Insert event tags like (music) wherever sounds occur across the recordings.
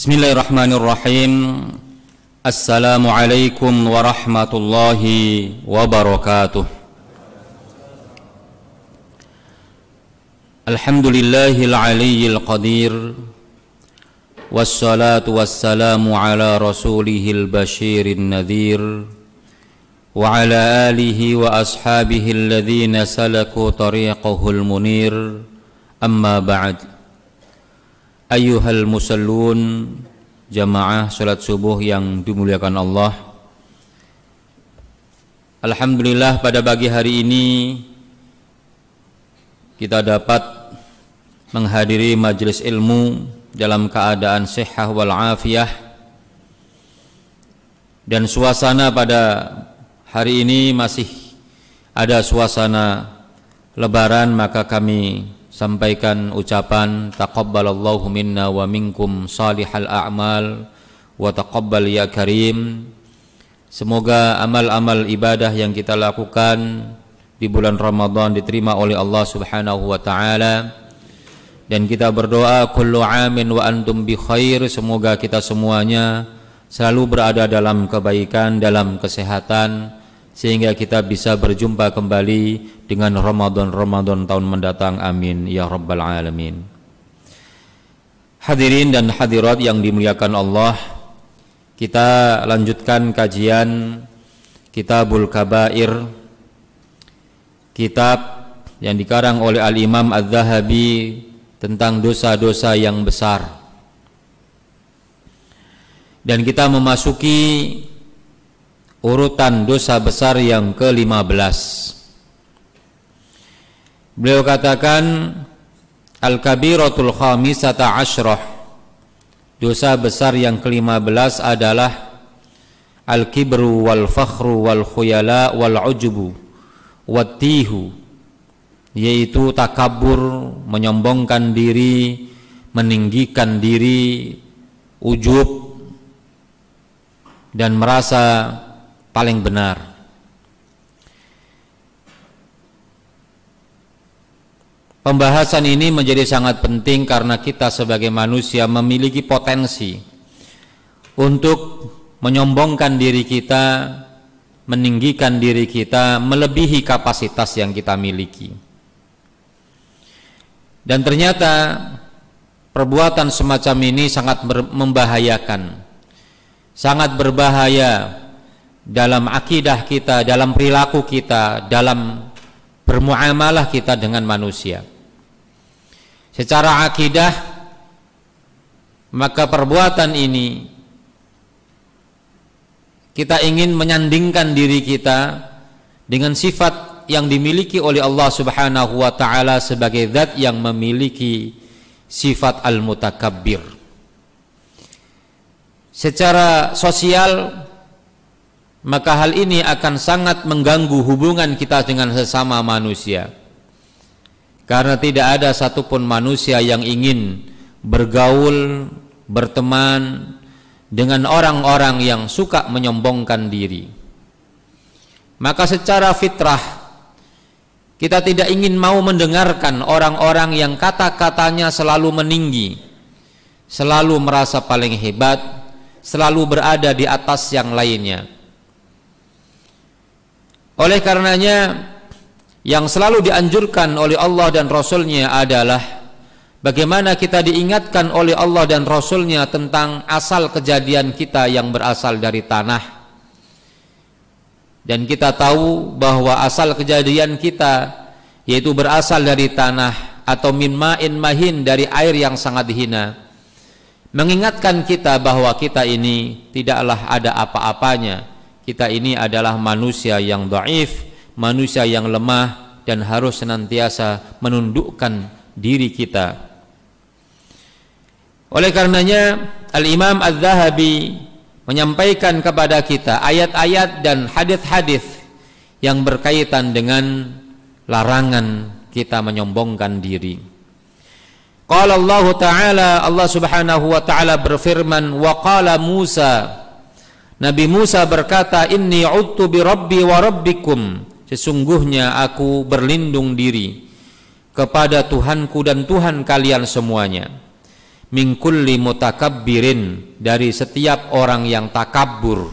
Bismillahirrahmanirrahim Assalamualaikum warahmatullahi wabarakatuh Alhamdulillahil aliyyil qadir Wassalatu wassalamu ala rasulihil bashirin nadhir Wa ala alihi wa ashabihi alladhina salaku tariqahul munir Amma ba'd Ayuhal musallun Jamaah sholat subuh yang dimuliakan Allah Alhamdulillah pada pagi hari ini Kita dapat menghadiri majelis ilmu Dalam keadaan sehat wal afiyah Dan suasana pada hari ini masih ada suasana lebaran Maka kami sampaikan ucapan taqabbalallahu minna wa minkum salihal a'mal wa taqabbal ya karim semoga amal-amal ibadah yang kita lakukan di bulan Ramadan diterima oleh Allah Subhanahu wa taala dan kita berdoa kullu amin wa antum bi khair semoga kita semuanya selalu berada dalam kebaikan dalam kesehatan sehingga kita bisa berjumpa kembali dengan Ramadan-Ramadan tahun mendatang. Amin ya rabbal alamin. Hadirin dan hadirat yang dimuliakan Allah, kita lanjutkan kajian Kitabul Kabair kitab yang dikarang oleh Al-Imam Az-Zahabi tentang dosa-dosa yang besar. Dan kita memasuki urutan dosa besar yang ke-15. Beliau katakan Al-kabiratul khamisata asyrah Dosa besar yang ke-15 adalah Al-kibru wal fakhru wal khuyala wal ujubu Wattihu Yaitu takabur, menyombongkan diri, meninggikan diri, ujub Dan merasa paling benar. Pembahasan ini menjadi sangat penting karena kita sebagai manusia memiliki potensi untuk menyombongkan diri kita, meninggikan diri kita, melebihi kapasitas yang kita miliki. Dan ternyata perbuatan semacam ini sangat membahayakan, sangat berbahaya dalam akidah kita, dalam perilaku kita, dalam bermuamalah kita dengan manusia. Secara akidah maka perbuatan ini kita ingin menyandingkan diri kita dengan sifat yang dimiliki oleh Allah Subhanahu wa taala sebagai zat yang memiliki sifat al-mutakabbir. Secara sosial maka hal ini akan sangat mengganggu hubungan kita dengan sesama manusia. Karena tidak ada satupun manusia yang ingin bergaul, berteman dengan orang-orang yang suka menyombongkan diri. Maka secara fitrah kita tidak ingin mau mendengarkan orang-orang yang kata-katanya selalu meninggi, selalu merasa paling hebat, selalu berada di atas yang lainnya oleh karenanya yang selalu dianjurkan oleh Allah dan Rasulnya adalah bagaimana kita diingatkan oleh Allah dan Rasulnya tentang asal kejadian kita yang berasal dari tanah. Dan kita tahu bahwa asal kejadian kita yaitu berasal dari tanah atau min ma'in mahin dari air yang sangat hina mengingatkan kita bahwa kita ini tidaklah ada apa-apanya kita ini adalah manusia yang dhaif, manusia yang lemah dan harus senantiasa menundukkan diri kita. Oleh karenanya Al-Imam Az-Zahabi menyampaikan kepada kita ayat-ayat dan hadis-hadis yang berkaitan dengan larangan kita menyombongkan diri. Qala Allah Ta'ala Allah Subhanahu wa taala berfirman wa qala Musa Nabi Musa berkata, "Inni uttu bi rabbi wa rabbikum." Sesungguhnya aku berlindung diri kepada Tuhanku dan Tuhan kalian semuanya. Min kulli mutakabbirin dari setiap orang yang takabur.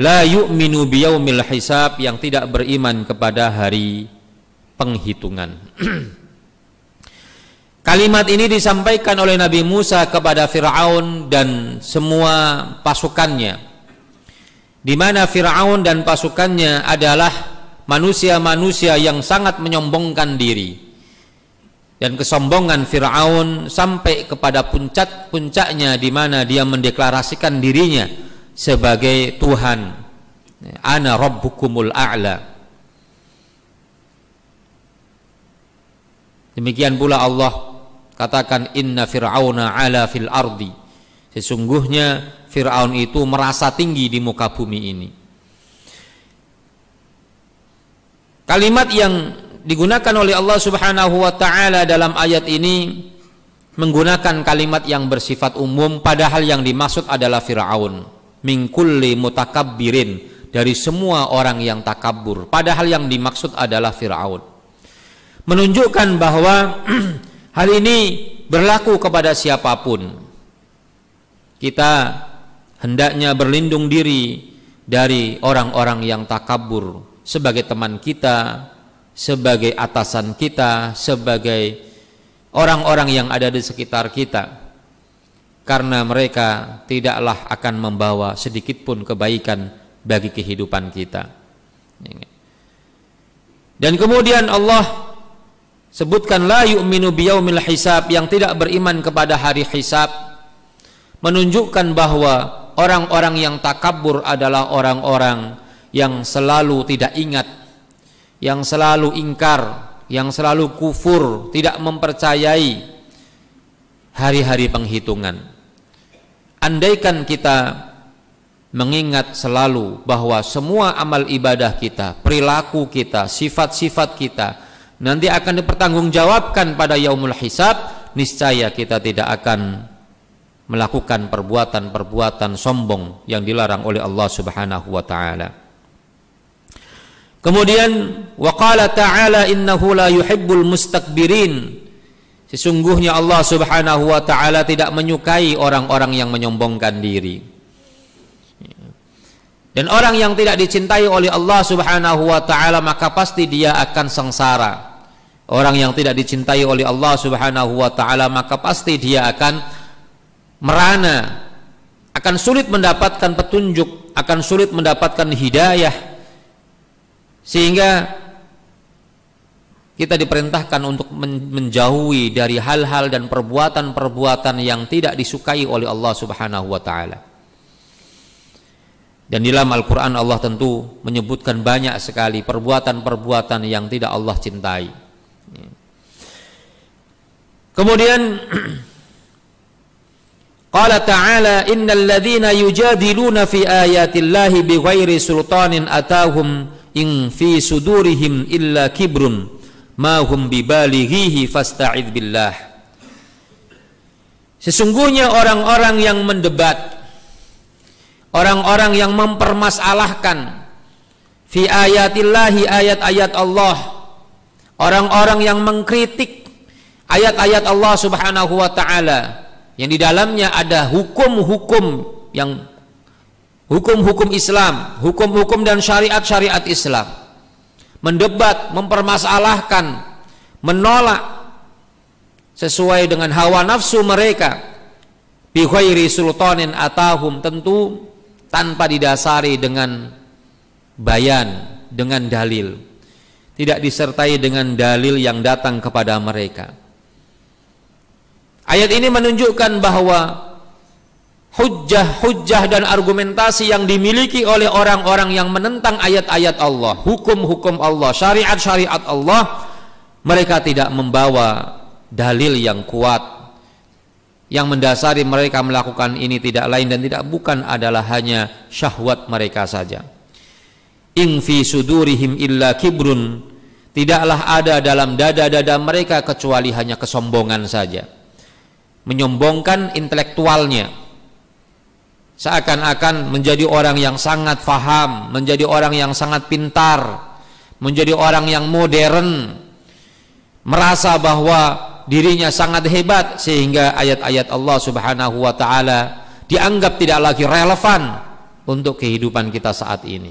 La yu'minu biyaumil hisab yang tidak beriman kepada hari penghitungan. (clears throat) Kalimat ini disampaikan oleh Nabi Musa kepada Firaun dan semua pasukannya di mana Firaun dan pasukannya adalah manusia-manusia yang sangat menyombongkan diri. Dan kesombongan Firaun sampai kepada puncak-puncaknya di mana dia mendeklarasikan dirinya sebagai Tuhan. Ana rabbukumul a'la. Demikian pula Allah katakan inna fir'auna ala fil ardi. Sesungguhnya Fir'aun itu merasa tinggi di muka bumi ini. Kalimat yang digunakan oleh Allah Subhanahu wa taala dalam ayat ini menggunakan kalimat yang bersifat umum padahal yang dimaksud adalah Firaun mingkulli mutakabbirin dari semua orang yang takabur padahal yang dimaksud adalah Firaun menunjukkan bahwa (clears throat) hal ini berlaku kepada siapapun kita hendaknya berlindung diri dari orang-orang yang takabur sebagai teman kita, sebagai atasan kita, sebagai orang-orang yang ada di sekitar kita. Karena mereka tidaklah akan membawa sedikit pun kebaikan bagi kehidupan kita. Dan kemudian Allah sebutkan la yu'minu biyaumil hisab yang tidak beriman kepada hari hisab menunjukkan bahwa orang-orang yang takabur adalah orang-orang yang selalu tidak ingat, yang selalu ingkar, yang selalu kufur, tidak mempercayai hari-hari penghitungan. Andaikan kita mengingat selalu bahwa semua amal ibadah kita, perilaku kita, sifat-sifat kita nanti akan dipertanggungjawabkan pada yaumul hisab, niscaya kita tidak akan melakukan perbuatan-perbuatan sombong yang dilarang oleh Allah Subhanahu wa taala. Kemudian waqala ta'ala innahu la yuhibbul mustakbirin. Sesungguhnya Allah Subhanahu wa taala tidak menyukai orang-orang yang menyombongkan diri. Dan orang yang tidak dicintai oleh Allah Subhanahu wa taala maka pasti dia akan sengsara. Orang yang tidak dicintai oleh Allah Subhanahu wa taala maka pasti dia akan merana, akan sulit mendapatkan petunjuk, akan sulit mendapatkan hidayah, sehingga kita diperintahkan untuk menjauhi dari hal-hal dan perbuatan-perbuatan yang tidak disukai oleh Allah Subhanahu wa taala. Dan dalam Al-Quran Allah tentu menyebutkan banyak sekali perbuatan-perbuatan yang tidak Allah cintai. Kemudian (clears throat) Qala ta'ala innal ladhina yujadiluna fi ayatillahi bighairi sultanin atahum in fi sudurihim illa kibrun ma hum bibalighihi fasta'id billah Sesungguhnya orang-orang yang mendebat orang-orang yang mempermasalahkan fi ayatillahi ayat-ayat Allah orang-orang yang mengkritik ayat-ayat Allah Subhanahu wa taala yang di dalamnya ada hukum-hukum yang hukum-hukum Islam, hukum-hukum dan syariat-syariat Islam. Mendebat, mempermasalahkan, menolak sesuai dengan hawa nafsu mereka bi khairi sultanin atahum tentu tanpa didasari dengan bayan, dengan dalil. Tidak disertai dengan dalil yang datang kepada mereka. Ayat ini menunjukkan bahwa hujah-hujah dan argumentasi yang dimiliki oleh orang-orang yang menentang ayat-ayat Allah, hukum-hukum Allah, syariat-syariat Allah, mereka tidak membawa dalil yang kuat yang mendasari mereka melakukan ini tidak lain dan tidak bukan adalah hanya syahwat mereka saja. In fi sudurihim illa kibrun. Tidaklah ada dalam dada-dada mereka kecuali hanya kesombongan saja menyombongkan intelektualnya seakan-akan menjadi orang yang sangat faham menjadi orang yang sangat pintar menjadi orang yang modern merasa bahwa dirinya sangat hebat sehingga ayat-ayat Allah Subhanahu wa taala dianggap tidak lagi relevan untuk kehidupan kita saat ini.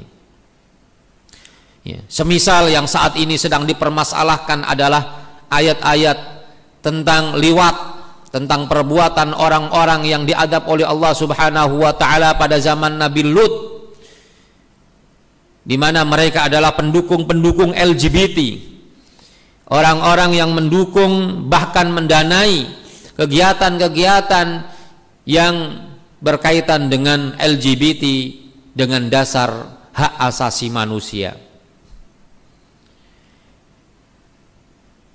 Ya, semisal yang saat ini sedang dipermasalahkan adalah ayat-ayat tentang liwat tentang perbuatan orang-orang yang diadab oleh Allah Subhanahu wa taala pada zaman Nabi Lut di mana mereka adalah pendukung-pendukung LGBT orang-orang yang mendukung bahkan mendanai kegiatan-kegiatan yang berkaitan dengan LGBT dengan dasar hak asasi manusia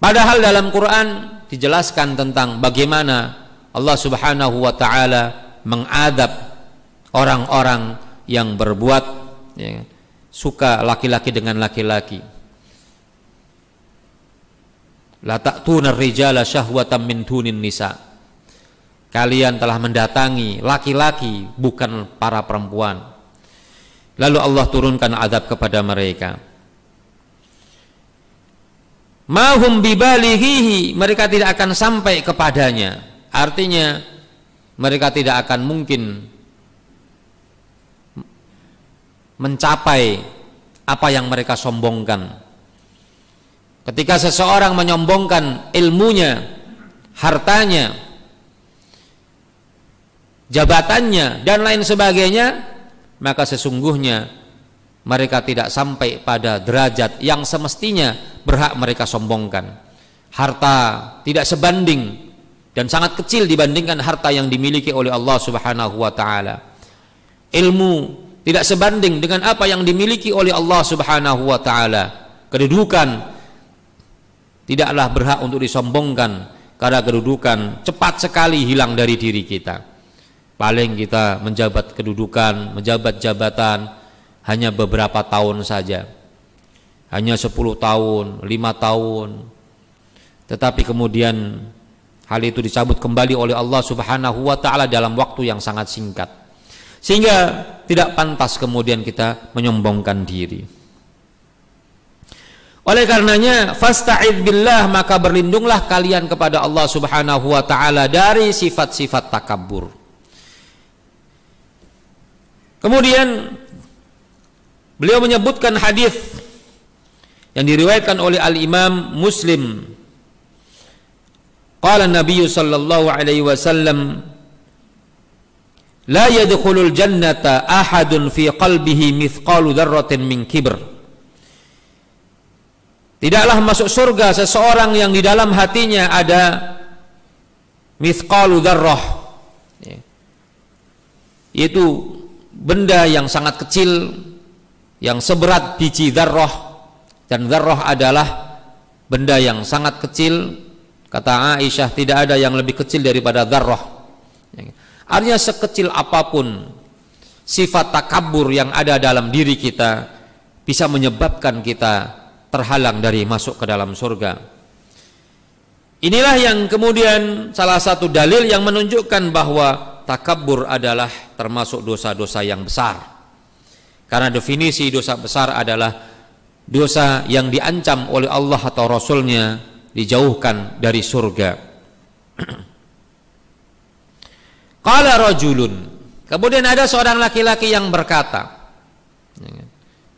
padahal dalam Quran dijelaskan tentang bagaimana Allah Subhanahu wa taala mengadab orang-orang yang berbuat ya, suka laki-laki dengan laki-laki. La ta'tuna rijala syahwatan min dunin nisa. Kalian telah mendatangi laki-laki bukan para perempuan. Lalu Allah turunkan azab kepada mereka mahum bibalihihi mereka tidak akan sampai kepadanya artinya mereka tidak akan mungkin mencapai apa yang mereka sombongkan ketika seseorang menyombongkan ilmunya hartanya jabatannya dan lain sebagainya maka sesungguhnya mereka tidak sampai pada derajat yang semestinya berhak mereka sombongkan. Harta tidak sebanding dan sangat kecil dibandingkan harta yang dimiliki oleh Allah Subhanahu wa taala. Ilmu tidak sebanding dengan apa yang dimiliki oleh Allah Subhanahu wa taala. Kedudukan tidaklah berhak untuk disombongkan karena kedudukan cepat sekali hilang dari diri kita. Paling kita menjabat kedudukan, menjabat jabatan, hanya beberapa tahun saja. Hanya 10 tahun, lima tahun. Tetapi kemudian hal itu dicabut kembali oleh Allah Subhanahu wa taala dalam waktu yang sangat singkat. Sehingga tidak pantas kemudian kita menyombongkan diri. Oleh karenanya fasta'id billah maka berlindunglah kalian kepada Allah Subhanahu wa taala dari sifat-sifat takabur. Kemudian Beliau menyebutkan hadis yang diriwayatkan oleh Al Imam Muslim. Qala Nabi sallallahu alaihi wasallam La yadkhulul jannata ahadun fi qalbihi mithqalu dzarratin min kibr. Tidaklah masuk surga seseorang yang di dalam hatinya ada mithqalu dzarrah. Ya. Yaitu benda yang sangat kecil yang seberat biji darroh dan darroh adalah benda yang sangat kecil kata Aisyah tidak ada yang lebih kecil daripada darroh artinya sekecil apapun sifat takabur yang ada dalam diri kita bisa menyebabkan kita terhalang dari masuk ke dalam surga inilah yang kemudian salah satu dalil yang menunjukkan bahwa takabur adalah termasuk dosa-dosa yang besar karena definisi dosa besar adalah dosa yang diancam oleh Allah atau Rasulnya dijauhkan dari surga. (clears throat) Qala rajulun. Kemudian ada seorang laki-laki yang berkata,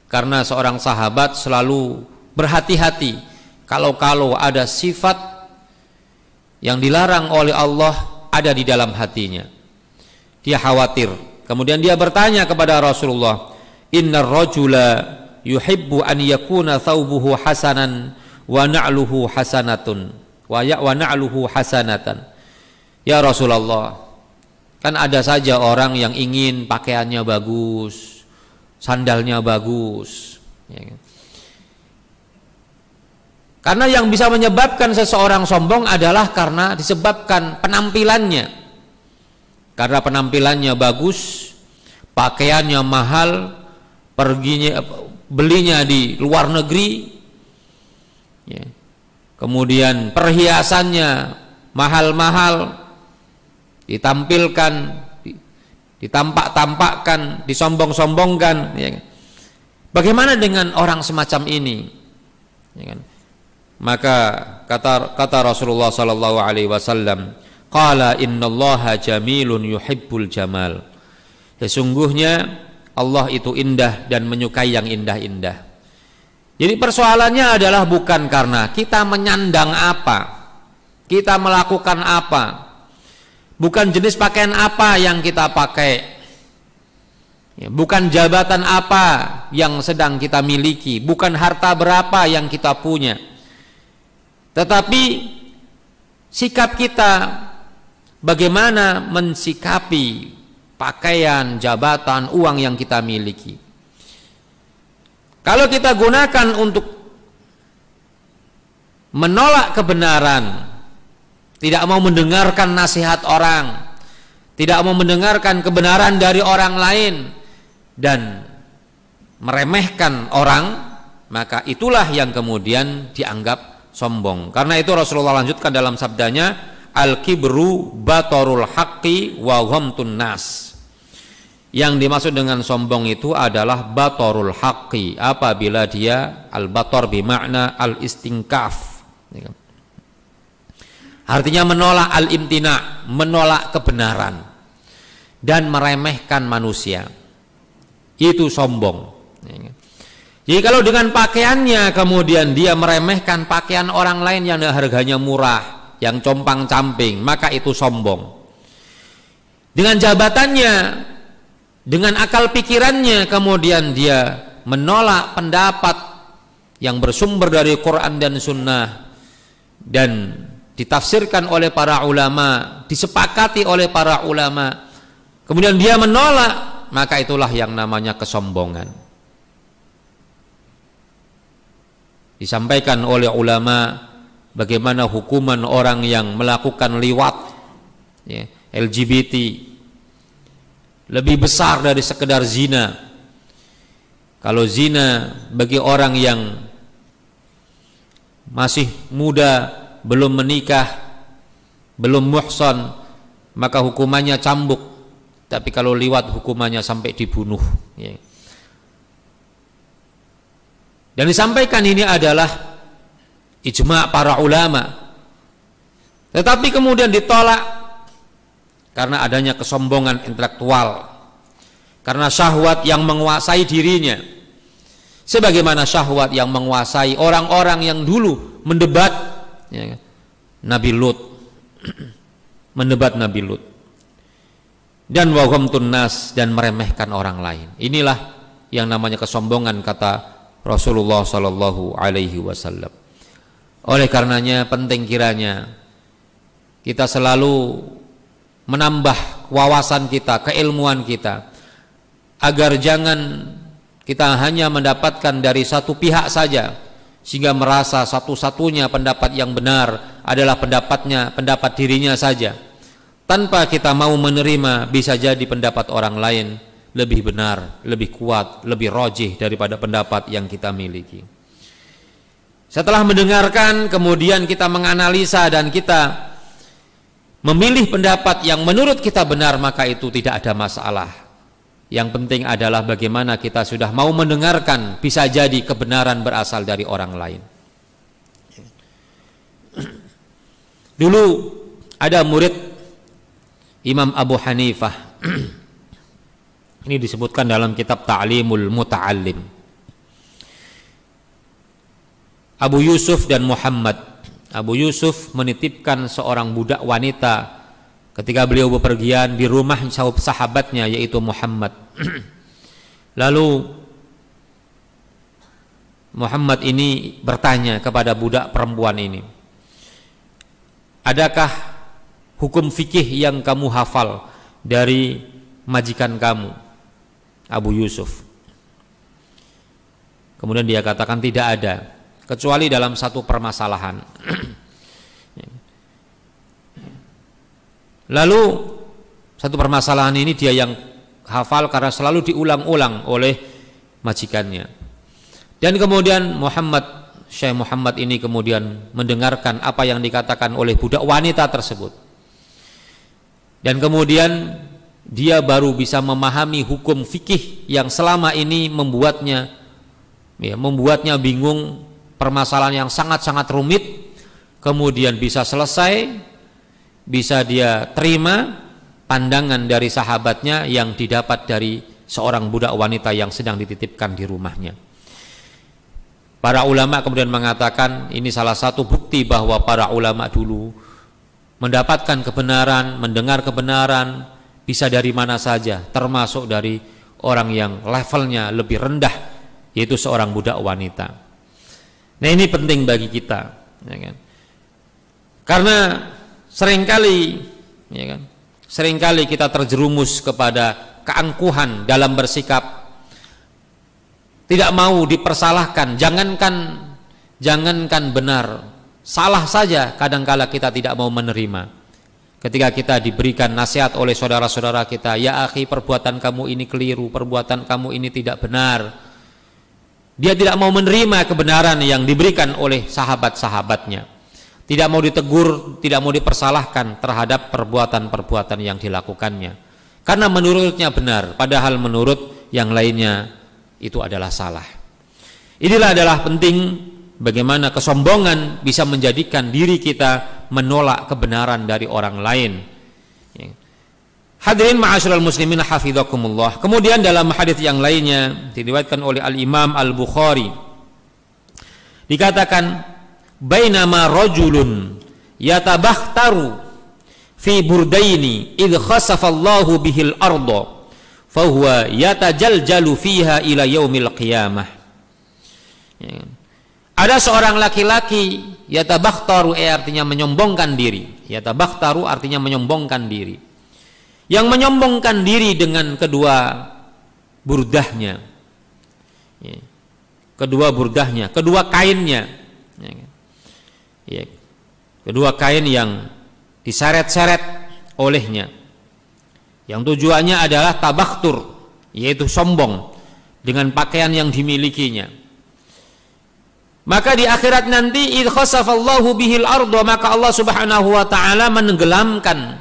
karena seorang sahabat selalu berhati-hati kalau-kalau ada sifat yang dilarang oleh Allah ada di dalam hatinya. Dia khawatir. Kemudian dia bertanya kepada Rasulullah, inna rajula yuhibbu an yakuna thawbuhu hasanan wa na'luhu hasanatun wa ya wa na'luhu hasanatan ya Rasulullah kan ada saja orang yang ingin pakaiannya bagus sandalnya bagus ya kan? Karena yang bisa menyebabkan seseorang sombong adalah karena disebabkan penampilannya. Karena penampilannya bagus, pakaiannya mahal, perginya belinya di luar negeri ya. kemudian perhiasannya mahal-mahal ditampilkan ditampak-tampakkan disombong-sombongkan ya. bagaimana dengan orang semacam ini ya kan? maka kata kata Rasulullah sallallahu alaihi wasallam qala innallaha jamilun yuhibbul jamal sesungguhnya Allah itu indah dan menyukai yang indah-indah. Jadi persoalannya adalah bukan karena kita menyandang apa, kita melakukan apa, bukan jenis pakaian apa yang kita pakai, ya, bukan jabatan apa yang sedang kita miliki, bukan harta berapa yang kita punya, tetapi sikap kita bagaimana mensikapi pakaian, jabatan, uang yang kita miliki. Kalau kita gunakan untuk menolak kebenaran, tidak mau mendengarkan nasihat orang, tidak mau mendengarkan kebenaran dari orang lain dan meremehkan orang, maka itulah yang kemudian dianggap sombong. Karena itu Rasulullah lanjutkan dalam sabdanya, al-kibru batorul haqqi wa ghamtun nas yang dimaksud dengan sombong itu adalah batorul haqqi apabila dia al bator bimakna al istingkaf. Artinya menolak al imtina, menolak kebenaran dan meremehkan manusia. Itu sombong. Jadi kalau dengan pakaiannya kemudian dia meremehkan pakaian orang lain yang harganya murah, yang compang camping, maka itu sombong. Dengan jabatannya dengan akal pikirannya kemudian dia menolak pendapat yang bersumber dari Quran dan Sunnah dan ditafsirkan oleh para ulama, disepakati oleh para ulama. Kemudian dia menolak, maka itulah yang namanya kesombongan. Disampaikan oleh ulama bagaimana hukuman orang yang melakukan liwat ya, LGBT lebih besar dari sekedar zina. Kalau zina bagi orang yang masih muda, belum menikah, belum muhsan, maka hukumannya cambuk. Tapi kalau lewat hukumannya sampai dibunuh. Ya. Dan disampaikan ini adalah ijma para ulama. Tetapi kemudian ditolak karena adanya kesombongan intelektual, karena syahwat yang menguasai dirinya. Sebagaimana syahwat yang menguasai orang-orang yang dulu mendebat ya, kan? Nabi Lut, (clears throat) mendebat Nabi Lut, dan wahum tunas dan meremehkan orang lain. Inilah yang namanya kesombongan kata Rasulullah Shallallahu Alaihi Wasallam. Oleh karenanya penting kiranya kita selalu menambah wawasan kita, keilmuan kita agar jangan kita hanya mendapatkan dari satu pihak saja sehingga merasa satu-satunya pendapat yang benar adalah pendapatnya, pendapat dirinya saja tanpa kita mau menerima bisa jadi pendapat orang lain lebih benar, lebih kuat, lebih rojih daripada pendapat yang kita miliki. Setelah mendengarkan, kemudian kita menganalisa dan kita memilih pendapat yang menurut kita benar maka itu tidak ada masalah. Yang penting adalah bagaimana kita sudah mau mendengarkan bisa jadi kebenaran berasal dari orang lain. Dulu ada murid Imam Abu Hanifah. (clears throat) Ini disebutkan dalam kitab Ta'limul Muta'allim. Abu Yusuf dan Muhammad Abu Yusuf menitipkan seorang budak wanita ketika beliau bepergian di rumah sahabatnya yaitu Muhammad. (clears throat) Lalu Muhammad ini bertanya kepada budak perempuan ini, "Adakah hukum fikih yang kamu hafal dari majikan kamu, Abu Yusuf?" Kemudian dia katakan tidak ada kecuali dalam satu permasalahan. Lalu satu permasalahan ini dia yang hafal karena selalu diulang-ulang oleh majikannya. Dan kemudian Muhammad Syekh Muhammad ini kemudian mendengarkan apa yang dikatakan oleh budak wanita tersebut. Dan kemudian dia baru bisa memahami hukum fikih yang selama ini membuatnya ya, membuatnya bingung permasalahan yang sangat-sangat rumit kemudian bisa selesai bisa dia terima pandangan dari sahabatnya yang didapat dari seorang budak wanita yang sedang dititipkan di rumahnya para ulama kemudian mengatakan ini salah satu bukti bahwa para ulama dulu mendapatkan kebenaran mendengar kebenaran bisa dari mana saja termasuk dari orang yang levelnya lebih rendah yaitu seorang budak wanita Nah ini penting bagi kita, ya kan? Karena seringkali, ya kan? Seringkali kita terjerumus kepada keangkuhan dalam bersikap, tidak mau dipersalahkan. Jangankan, jangankan benar, salah saja. Kadangkala kita tidak mau menerima. Ketika kita diberikan nasihat oleh saudara-saudara kita, ya akhi perbuatan kamu ini keliru, perbuatan kamu ini tidak benar dia tidak mau menerima kebenaran yang diberikan oleh sahabat-sahabatnya. Tidak mau ditegur, tidak mau dipersalahkan terhadap perbuatan-perbuatan yang dilakukannya. Karena menurutnya benar, padahal menurut yang lainnya itu adalah salah. Inilah adalah penting bagaimana kesombongan bisa menjadikan diri kita menolak kebenaran dari orang lain Hadirin ma'asyiral muslimin hafizakumullah. Kemudian dalam hadis yang lainnya diriwayatkan oleh Al-Imam Al-Bukhari dikatakan bainama rajulun yatabakhtaru fi burdaini id khasafallahu bihil arda huwa yatajaljalu fiha ila yaumil qiyamah. Ya. Ada seorang laki-laki yatabakhtaru eh, artinya menyombongkan diri. Yatabakhtaru artinya menyombongkan diri yang menyombongkan diri dengan kedua burdahnya ya. kedua burdahnya kedua kainnya ya. Ya. kedua kain yang diseret-seret olehnya yang tujuannya adalah tabaktur yaitu sombong dengan pakaian yang dimilikinya maka di akhirat nanti idkhasafallahu bihil ardo maka Allah Subhanahu wa taala menenggelamkan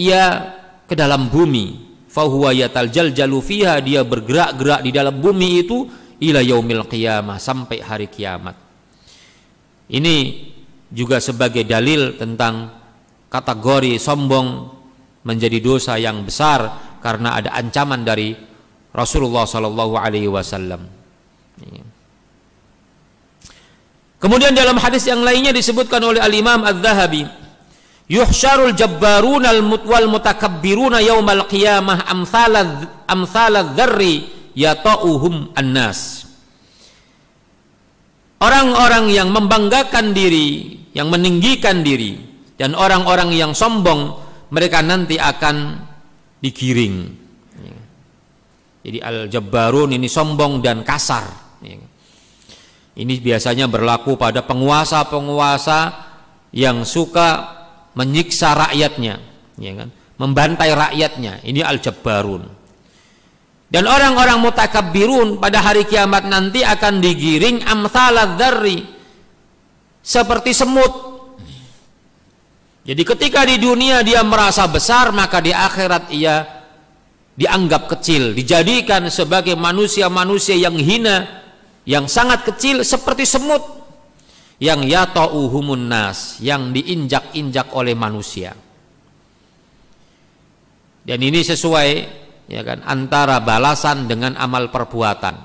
ia ke dalam bumi fahuwa yataljal jalu fiha dia bergerak-gerak di dalam bumi itu ila yaumil qiyamah sampai hari kiamat ini juga sebagai dalil tentang kategori sombong menjadi dosa yang besar karena ada ancaman dari Rasulullah sallallahu Alaihi Wasallam. Iya. Kemudian dalam hadis yang lainnya disebutkan oleh Al Imam Al Zahabi yuhsyarul jabbaruna wal mutakabbiruna yaumal qiyamah amsala amsala dzarri yata'uhum annas Orang-orang yang membanggakan diri, yang meninggikan diri dan orang-orang yang sombong mereka nanti akan digiring. Jadi al-jabbarun ini sombong dan kasar. Ini biasanya berlaku pada penguasa-penguasa yang suka menyiksa rakyatnya, ya kan? membantai rakyatnya. Ini al-jabbarun. Dan orang-orang mutakabirun pada hari kiamat nanti akan digiring amthalad dari seperti semut. Jadi ketika di dunia dia merasa besar, maka di akhirat ia dianggap kecil, dijadikan sebagai manusia-manusia yang hina, yang sangat kecil seperti semut yang yata'uhumun nas yang diinjak-injak oleh manusia dan ini sesuai ya kan antara balasan dengan amal perbuatan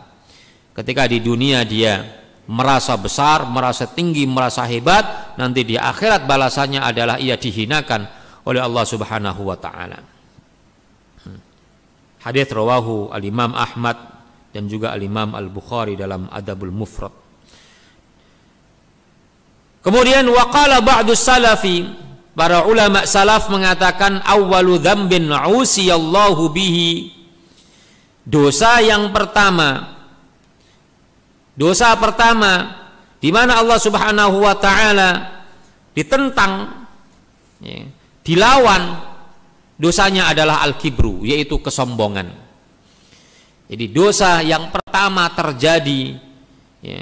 ketika di dunia dia merasa besar, merasa tinggi, merasa hebat, nanti di akhirat balasannya adalah ia dihinakan oleh Allah Subhanahu wa taala. Hmm. Hadis rawahu Al Imam Ahmad dan juga Al Imam Al Bukhari dalam Adabul Mufrad. Kemudian waqala ba'du salafi para ulama salaf mengatakan awwalu dzambin usiyallahu bihi dosa yang pertama dosa pertama di mana Allah Subhanahu wa taala ditentang ya, dilawan dosanya adalah al-kibru yaitu kesombongan. Jadi dosa yang pertama terjadi ya,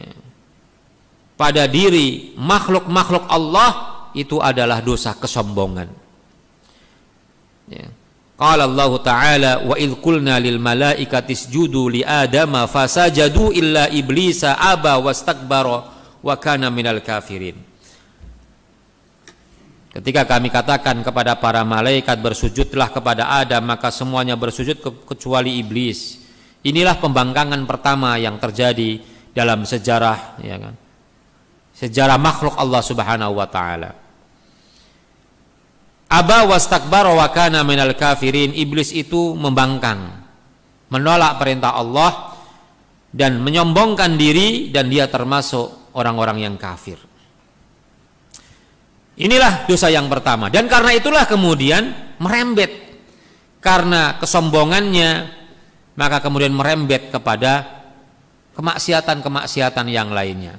pada diri makhluk-makhluk Allah itu adalah dosa kesombongan. Ya. Qala Allah Ta'ala wa idh qulna lil malaikati isjudu li adama fasajadu illa iblisa aba wastakbara wa kana minal kafirin. Ketika kami katakan kepada para malaikat bersujudlah kepada Adam maka semuanya bersujud kecuali iblis. Inilah pembangkangan pertama yang terjadi dalam sejarah ya kan sejarah makhluk Allah Subhanahu wa taala. Aba wastakbara wa kana minal kafirin. Iblis itu membangkang, menolak perintah Allah dan menyombongkan diri dan dia termasuk orang-orang yang kafir. Inilah dosa yang pertama dan karena itulah kemudian merembet karena kesombongannya maka kemudian merembet kepada kemaksiatan-kemaksiatan yang lainnya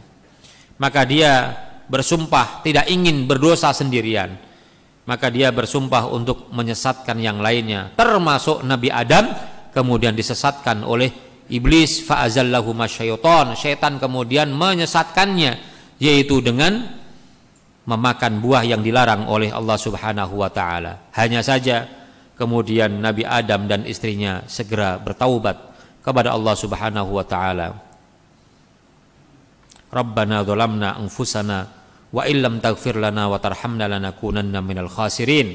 maka dia bersumpah tidak ingin berdosa sendirian maka dia bersumpah untuk menyesatkan yang lainnya termasuk Nabi Adam kemudian disesatkan oleh iblis fa'azallahu masyaiton syaitan kemudian menyesatkannya yaitu dengan memakan buah yang dilarang oleh Allah Subhanahu wa taala hanya saja kemudian Nabi Adam dan istrinya segera bertaubat kepada Allah Subhanahu wa taala Rabbana dzalamna anfusana wa illam taghfir lana wa tarhamna lanakunanna minal khasirin.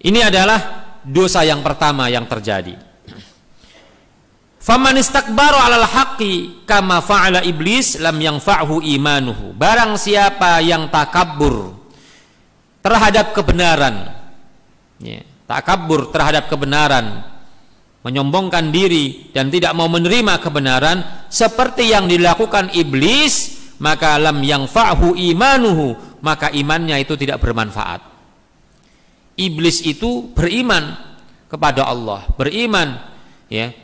Ini adalah dosa yang pertama yang terjadi. Faman istakbaru 'alal haqqi kama fa'ala iblis lam yang fahu imanuhu. Barang siapa yang takabur terhadap kebenaran ya, takabur terhadap kebenaran menyombongkan diri dan tidak mau menerima kebenaran seperti yang dilakukan iblis maka lam yang fa'hu imanuhu maka imannya itu tidak bermanfaat iblis itu beriman kepada Allah beriman ya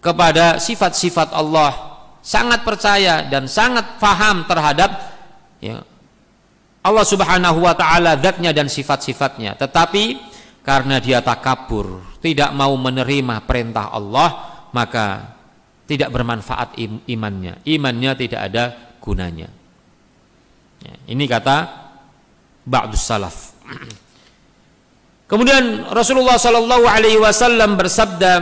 kepada sifat-sifat Allah sangat percaya dan sangat faham terhadap ya Allah Subhanahu wa taala zatnya dan sifat-sifatnya tetapi karena dia tak takabur, tidak mau menerima perintah Allah, maka tidak bermanfaat im imannya. Imannya tidak ada gunanya. Ya, ini kata ba'dus salaf. (clears throat) Kemudian Rasulullah Shallallahu Alaihi Wasallam bersabda,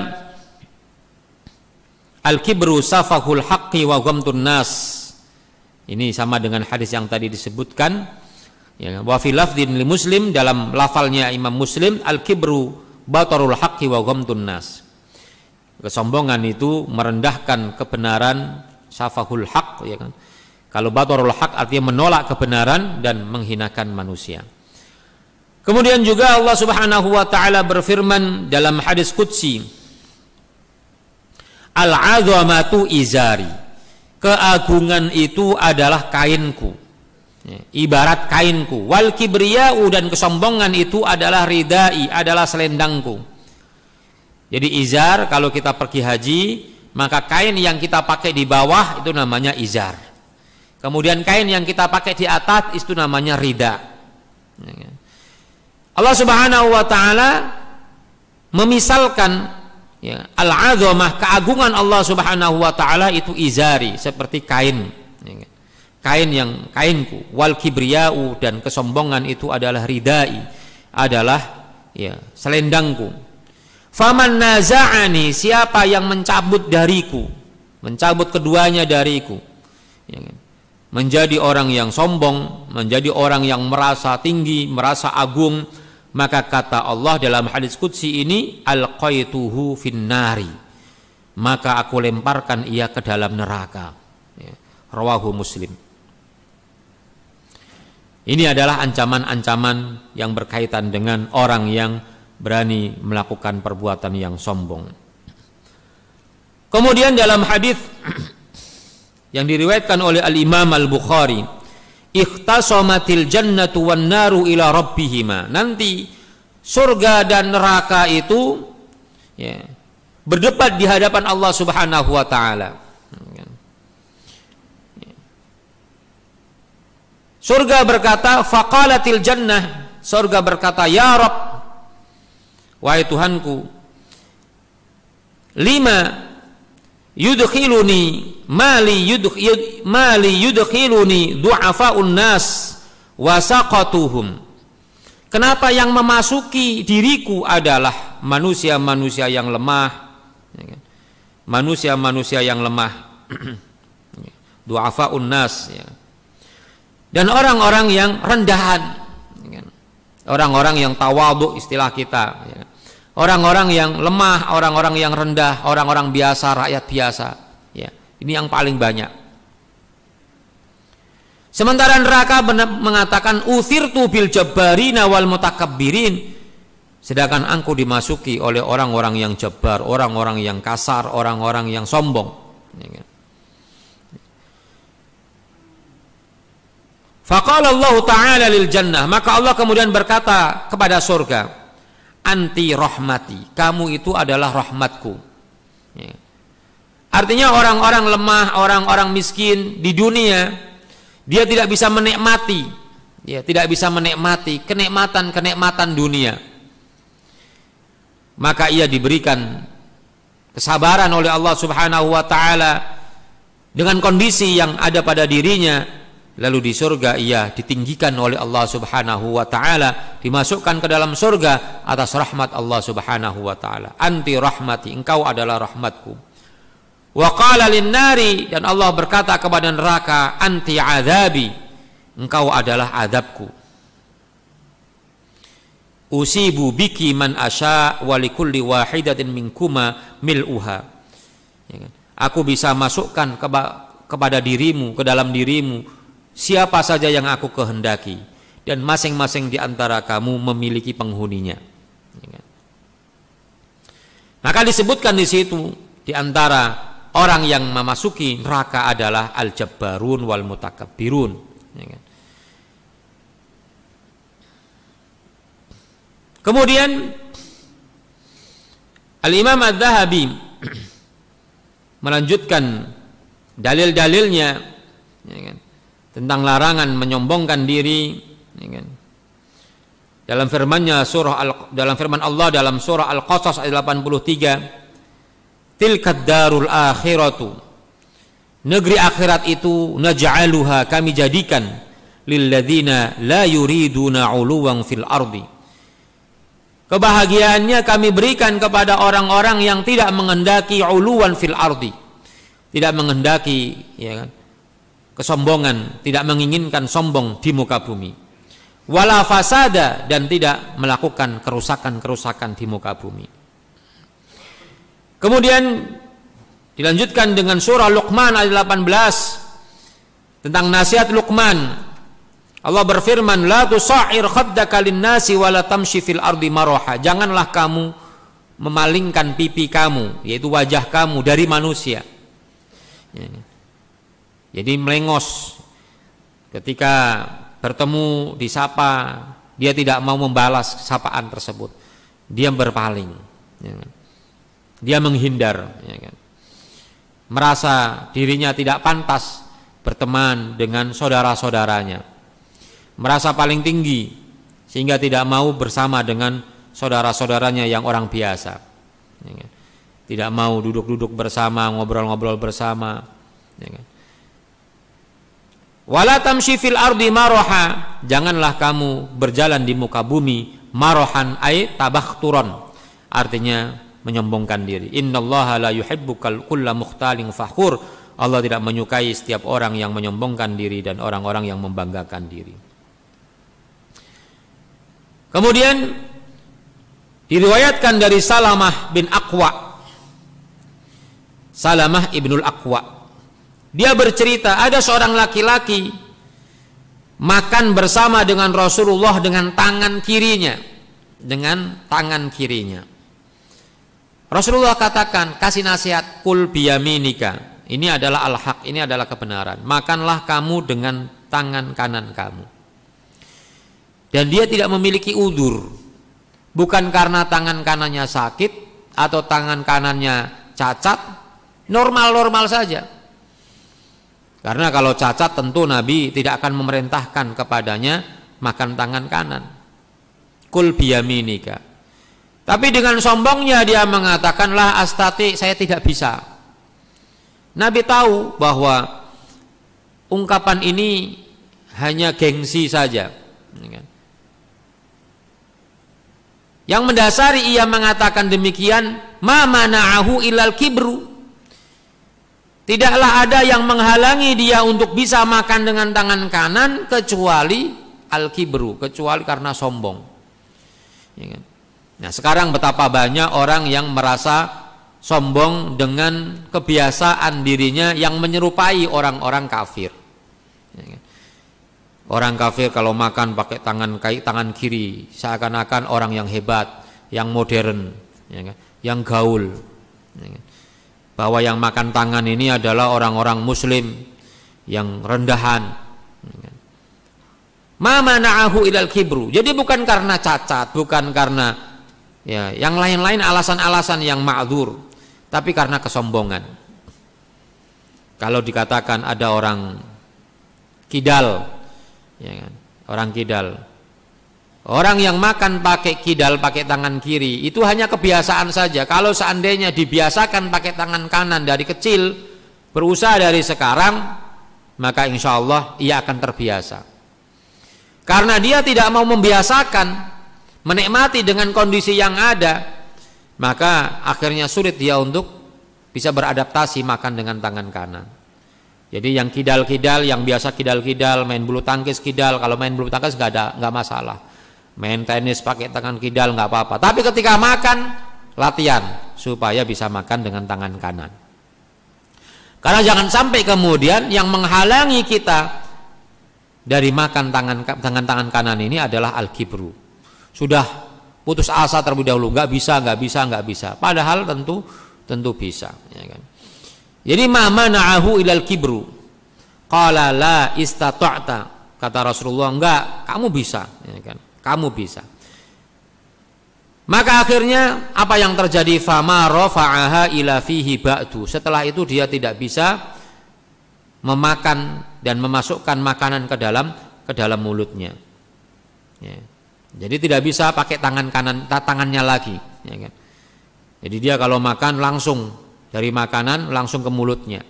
Al-kibru safahul haqqi wa nas. Ini sama dengan hadis yang tadi disebutkan ya kan? wa fi lafdin li muslim dalam lafalnya Imam Muslim al kibru batarul haqqi wa ghamtun nas kesombongan itu merendahkan kebenaran safahul haq ya kan kalau batarul haq artinya menolak kebenaran dan menghinakan manusia kemudian juga Allah Subhanahu wa taala berfirman dalam hadis qudsi al azamatu izari keagungan itu adalah kainku Ya, ibarat kainku wal kibriyau dan kesombongan itu adalah ridai, adalah selendangku. Jadi izar kalau kita pergi haji, maka kain yang kita pakai di bawah itu namanya izar. Kemudian kain yang kita pakai di atas itu namanya rida. Ya, kan? Allah Subhanahu wa taala memisalkan ya, al-azamah keagungan Allah Subhanahu wa taala itu izari seperti kain. Ya, kan? kain yang kainku wal kibriyau dan kesombongan itu adalah ridai adalah ya selendangku faman naza'ani siapa yang mencabut dariku mencabut keduanya dariku ya, kan? menjadi orang yang sombong menjadi orang yang merasa tinggi merasa agung maka kata Allah dalam hadis qudsi ini alqaituhu finnari maka aku lemparkan ia ke dalam neraka ya, rawahu muslim ini adalah ancaman-ancaman yang berkaitan dengan orang yang berani melakukan perbuatan yang sombong. Kemudian dalam hadis (clears throat) yang diriwayatkan oleh Al Imam Al Bukhari, ikhtasamatil jannatu wan naru ila rabbihima. Nanti surga dan neraka itu ya, berdebat di hadapan Allah Subhanahu wa taala. Surga berkata, faqalatil jannah. Surga berkata, ya Rob, wahai Tuhanku, lima yudkhiluni mali yudkh yud, mali yudkhiluni du'afaun nas wasaqatuhum. Kenapa yang memasuki diriku adalah manusia-manusia yang lemah, ya kan? manusia-manusia yang lemah, (clears throat) du'afaun nas. Ya dan orang-orang yang rendahan orang-orang yang tawadu istilah kita orang-orang yang lemah orang-orang yang rendah orang-orang biasa rakyat biasa ya ini yang paling banyak sementara neraka mengatakan uthirtu bil jabari nawal mutakabirin, sedangkan angku dimasuki oleh orang-orang yang jabar orang-orang yang kasar orang-orang yang sombong ya kan? Faqala Allah Ta'ala lil jannah, maka Allah kemudian berkata kepada surga, "Anti rahmati, kamu itu adalah rahmatku." Ya. Artinya orang-orang lemah, orang-orang miskin di dunia dia tidak bisa menikmati, ya, tidak bisa menikmati kenikmatan-kenikmatan dunia. Maka ia diberikan kesabaran oleh Allah Subhanahu wa taala dengan kondisi yang ada pada dirinya Lalu di surga ia ditinggikan oleh Allah Subhanahu wa taala, dimasukkan ke dalam surga atas rahmat Allah Subhanahu wa taala. Anti rahmati, engkau adalah rahmatku. Wa qala nari dan Allah berkata kepada neraka, anti azabi, engkau adalah azabku. Usibu biki man asya wa likulli wahidatin minkuma mil'uha. Ya kan? Aku bisa masukkan kepada dirimu, ke dalam dirimu siapa saja yang aku kehendaki dan masing-masing di antara kamu memiliki penghuninya. Maka disebutkan di situ di antara orang yang memasuki neraka adalah al-jabbarun wal mutakabbirun. Kemudian Al-Imam al Zahabi (clears throat) melanjutkan dalil-dalilnya tentang larangan menyombongkan diri ya kan? dalam firmannya surah al, dalam firman Allah dalam surah Al-Qasas ayat 83 tilkad darul akhiratu negeri akhirat itu naj'aluha kami jadikan lilladzina la yuriduna uluwan fil ardi kebahagiaannya kami berikan kepada orang-orang yang tidak mengendaki uluwan fil ardi tidak mengendaki ya kan kesombongan, tidak menginginkan sombong di muka bumi. Wala fasada dan tidak melakukan kerusakan-kerusakan di muka bumi. Kemudian dilanjutkan dengan surah Luqman ayat 18 tentang nasihat Luqman. Allah berfirman, "La tusair khaddaka nasi wala tamshi fil ardi maraha." Janganlah kamu memalingkan pipi kamu, yaitu wajah kamu dari manusia. Ya jadi melengos ketika bertemu disapa dia tidak mau membalas sapaan tersebut. Dia berpaling. Ya kan? Dia menghindar. Ya kan? Merasa dirinya tidak pantas berteman dengan saudara-saudaranya. Merasa paling tinggi sehingga tidak mau bersama dengan saudara-saudaranya yang orang biasa. Ya kan? Tidak mau duduk-duduk bersama, ngobrol-ngobrol bersama. Ya kan? Wala tamshi fil ardi maroha. Janganlah kamu berjalan di muka bumi marohan ay tabakhturon. Artinya menyombongkan diri. Innallaha la yuhibbukal kulla mukhtalin fakhur. Allah tidak menyukai setiap orang yang menyombongkan diri dan orang-orang yang membanggakan diri. Kemudian diriwayatkan dari Salamah bin Aqwa. Salamah ibnul Aqwa dia bercerita ada seorang laki-laki makan bersama dengan Rasulullah dengan tangan kirinya, dengan tangan kirinya. Rasulullah katakan, kasih nasihat kul biyaminika. Ini adalah al-haq, ini adalah kebenaran. Makanlah kamu dengan tangan kanan kamu. Dan dia tidak memiliki udur. Bukan karena tangan kanannya sakit atau tangan kanannya cacat, normal-normal saja. Karena kalau cacat tentu Nabi tidak akan memerintahkan kepadanya makan tangan kanan. Kul biyaminika. Tapi dengan sombongnya dia mengatakanlah astati saya tidak bisa. Nabi tahu bahwa ungkapan ini hanya gengsi saja. Yang mendasari ia mengatakan demikian, ma mana'ahu ilal kibru. Tidaklah ada yang menghalangi dia untuk bisa makan dengan tangan kanan kecuali al-kibru, kecuali karena sombong. Ya kan? Nah, sekarang betapa banyak orang yang merasa sombong dengan kebiasaan dirinya yang menyerupai orang-orang kafir. Ya kan? Orang kafir kalau makan pakai tangan kaki, tangan kiri, seakan-akan orang yang hebat, yang modern, ya kan? yang gaul bahwa yang makan tangan ini adalah orang-orang muslim yang rendahan Mama naahu ilal kibru jadi bukan karena cacat bukan karena ya yang lain-lain alasan-alasan yang ma'dzur tapi karena kesombongan kalau dikatakan ada orang kidal ya kan? orang kidal Orang yang makan pakai kidal, pakai tangan kiri, itu hanya kebiasaan saja. Kalau seandainya dibiasakan pakai tangan kanan dari kecil, berusaha dari sekarang, maka insya Allah ia akan terbiasa. Karena dia tidak mau membiasakan, menikmati dengan kondisi yang ada, maka akhirnya sulit dia untuk bisa beradaptasi makan dengan tangan kanan. Jadi yang kidal-kidal, yang biasa kidal-kidal, main bulu tangkis kidal, kalau main bulu tangkis nggak ada, nggak masalah main tenis pakai tangan kidal nggak apa-apa. Tapi ketika makan latihan supaya bisa makan dengan tangan kanan. Karena jangan sampai kemudian yang menghalangi kita dari makan tangan tangan tangan kanan ini adalah al-kibru. Sudah putus asa terlebih dahulu, nggak bisa, nggak bisa, nggak bisa. Padahal tentu tentu bisa. Ya kan? Jadi mama na'ahu ilal kibru. kalala la istata'ta. Kata Rasulullah, enggak, kamu bisa. Ya kan? Kamu bisa. Maka akhirnya apa yang terjadi fama rafa'aha ila fihi Setelah itu dia tidak bisa memakan dan memasukkan makanan ke dalam ke dalam mulutnya. Ya. Jadi tidak bisa pakai tangan kanan tangannya lagi. Ya kan? Jadi dia kalau makan langsung dari makanan langsung ke mulutnya.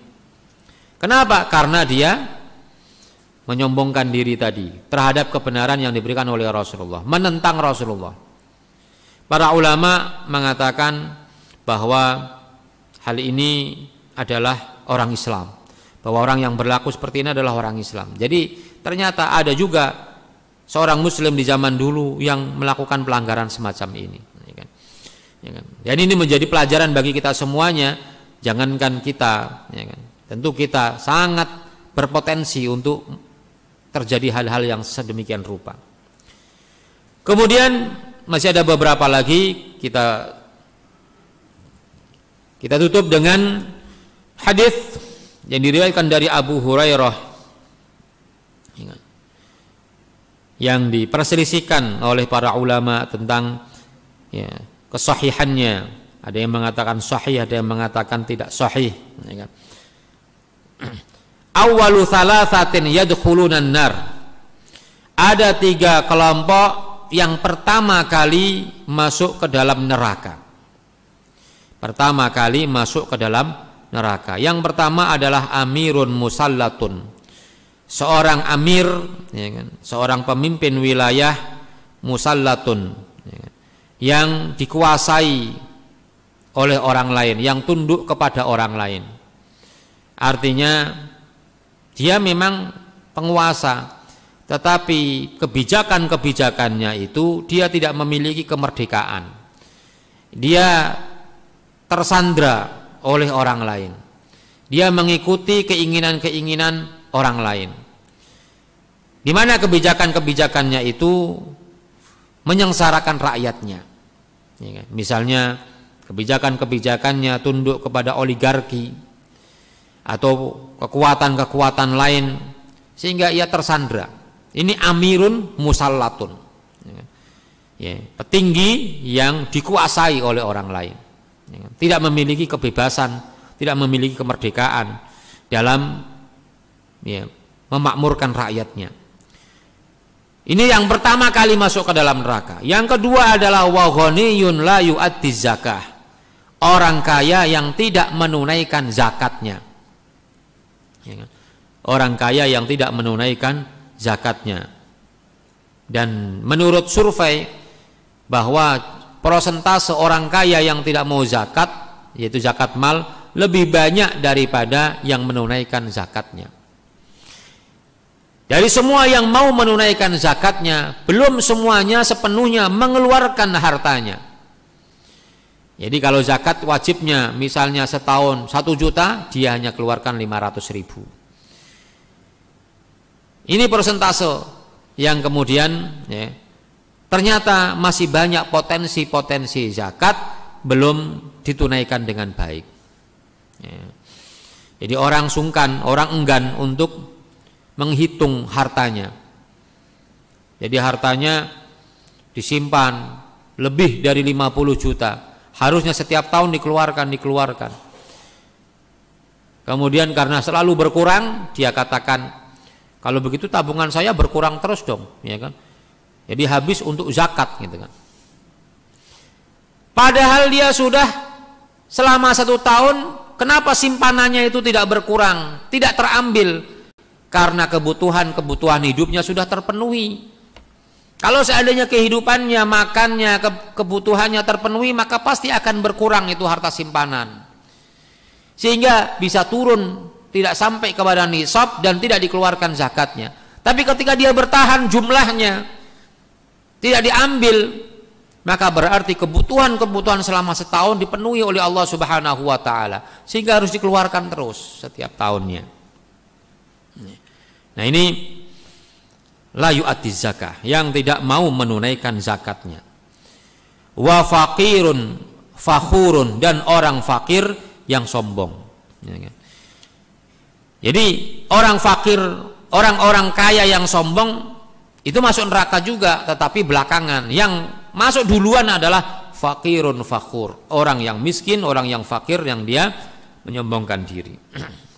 Kenapa? Karena dia menyombongkan diri tadi terhadap kebenaran yang diberikan oleh Rasulullah, menentang Rasulullah. Para ulama mengatakan bahwa hal ini adalah orang Islam, bahwa orang yang berlaku seperti ini adalah orang Islam. Jadi ternyata ada juga seorang Muslim di zaman dulu yang melakukan pelanggaran semacam ini. Ya kan? Ya kan? Dan ini menjadi pelajaran bagi kita semuanya. Jangankan kita, ya kan? tentu kita sangat berpotensi untuk terjadi hal-hal yang sedemikian rupa. Kemudian masih ada beberapa lagi kita kita tutup dengan hadis yang diriwayatkan dari Abu Hurairah yang diperselisihkan oleh para ulama tentang ya, kesahihannya. Ada yang mengatakan sahih, ada yang mengatakan tidak sahih awwalu thalathatin yadkhulunan nar. Ada tiga kelompok yang pertama kali masuk ke dalam neraka. Pertama kali masuk ke dalam neraka. Yang pertama adalah amirun musallatun. Seorang amir, ya kan, seorang pemimpin wilayah musallatun ya kan, yang dikuasai oleh orang lain, yang tunduk kepada orang lain. Artinya dia memang penguasa, tetapi kebijakan-kebijakannya itu dia tidak memiliki kemerdekaan. Dia tersandra oleh orang lain. Dia mengikuti keinginan-keinginan orang lain. Di mana kebijakan-kebijakannya itu menyengsarakan rakyatnya. Misalnya kebijakan-kebijakannya tunduk kepada oligarki, atau kekuatan-kekuatan lain sehingga ia tersandra. Ini amirun musallatun. Ya, petinggi yang dikuasai oleh orang lain. Ya, tidak memiliki kebebasan, tidak memiliki kemerdekaan dalam ya, memakmurkan rakyatnya. Ini yang pertama kali masuk ke dalam neraka. Yang kedua adalah waghaniyun la yu'addi zakah. Orang kaya yang tidak menunaikan zakatnya. Ya kan? Orang kaya yang tidak menunaikan zakatnya. Dan menurut survei bahwa prosentase orang kaya yang tidak mau zakat yaitu zakat mal lebih banyak daripada yang menunaikan zakatnya. Dari semua yang mau menunaikan zakatnya, belum semuanya sepenuhnya mengeluarkan hartanya. Jadi kalau zakat wajibnya misalnya setahun satu juta dia hanya keluarkan 500 ribu. Ini persentase yang kemudian ya, ternyata masih banyak potensi-potensi zakat belum ditunaikan dengan baik. Ya. Jadi orang sungkan, orang enggan untuk menghitung hartanya. Jadi hartanya disimpan lebih dari 50 juta Harusnya setiap tahun dikeluarkan, dikeluarkan. Kemudian karena selalu berkurang, dia katakan, kalau begitu tabungan saya berkurang terus dong, ya kan? Jadi habis untuk zakat gitu kan. Padahal dia sudah selama satu tahun, kenapa simpanannya itu tidak berkurang, tidak terambil? Karena kebutuhan-kebutuhan hidupnya sudah terpenuhi. Kalau seandainya kehidupannya, makannya, kebutuhannya terpenuhi, maka pasti akan berkurang itu harta simpanan. Sehingga bisa turun, tidak sampai kepada nisab dan tidak dikeluarkan zakatnya. Tapi ketika dia bertahan jumlahnya tidak diambil, maka berarti kebutuhan-kebutuhan selama setahun dipenuhi oleh Allah Subhanahu wa taala sehingga harus dikeluarkan terus setiap tahunnya. Nah, ini layu atiz zakah yang tidak mau menunaikan zakatnya wa fakirun fakhurun dan orang fakir yang sombong ya, kan? jadi orang fakir orang-orang kaya yang sombong itu masuk neraka juga tetapi belakangan yang masuk duluan adalah fakirun fakhur orang yang miskin orang yang fakir yang dia menyombongkan diri (clears throat)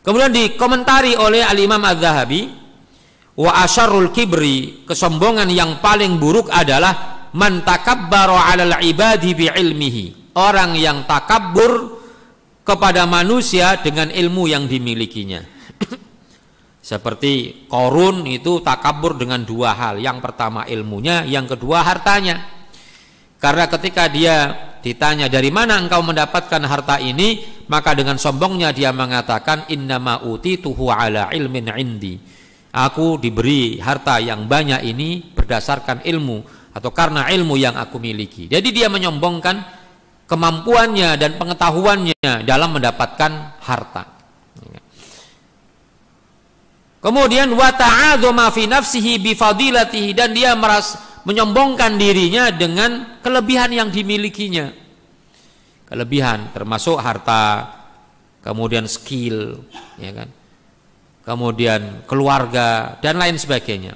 Kemudian dikomentari oleh Al-Imam Az-Zahabi wa asharul kibri, kesombongan yang paling buruk adalah man baro 'alal ibadi bi ilmihi. Orang yang takabur kepada manusia dengan ilmu yang dimilikinya. (coughs) Seperti korun itu takabur dengan dua hal. Yang pertama ilmunya, yang kedua hartanya. Karena ketika dia ditanya dari mana engkau mendapatkan harta ini, maka dengan sombongnya dia mengatakan innama utituhu ala ilmin indi. Aku diberi harta yang banyak ini berdasarkan ilmu atau karena ilmu yang aku miliki. Jadi dia menyombongkan kemampuannya dan pengetahuannya dalam mendapatkan harta. Kemudian wa ta'adzama fi nafsihi bi fadilatihi dan dia merasa menyombongkan dirinya dengan kelebihan yang dimilikinya. Kelebihan termasuk harta, kemudian skill, ya kan? Kemudian keluarga dan lain sebagainya.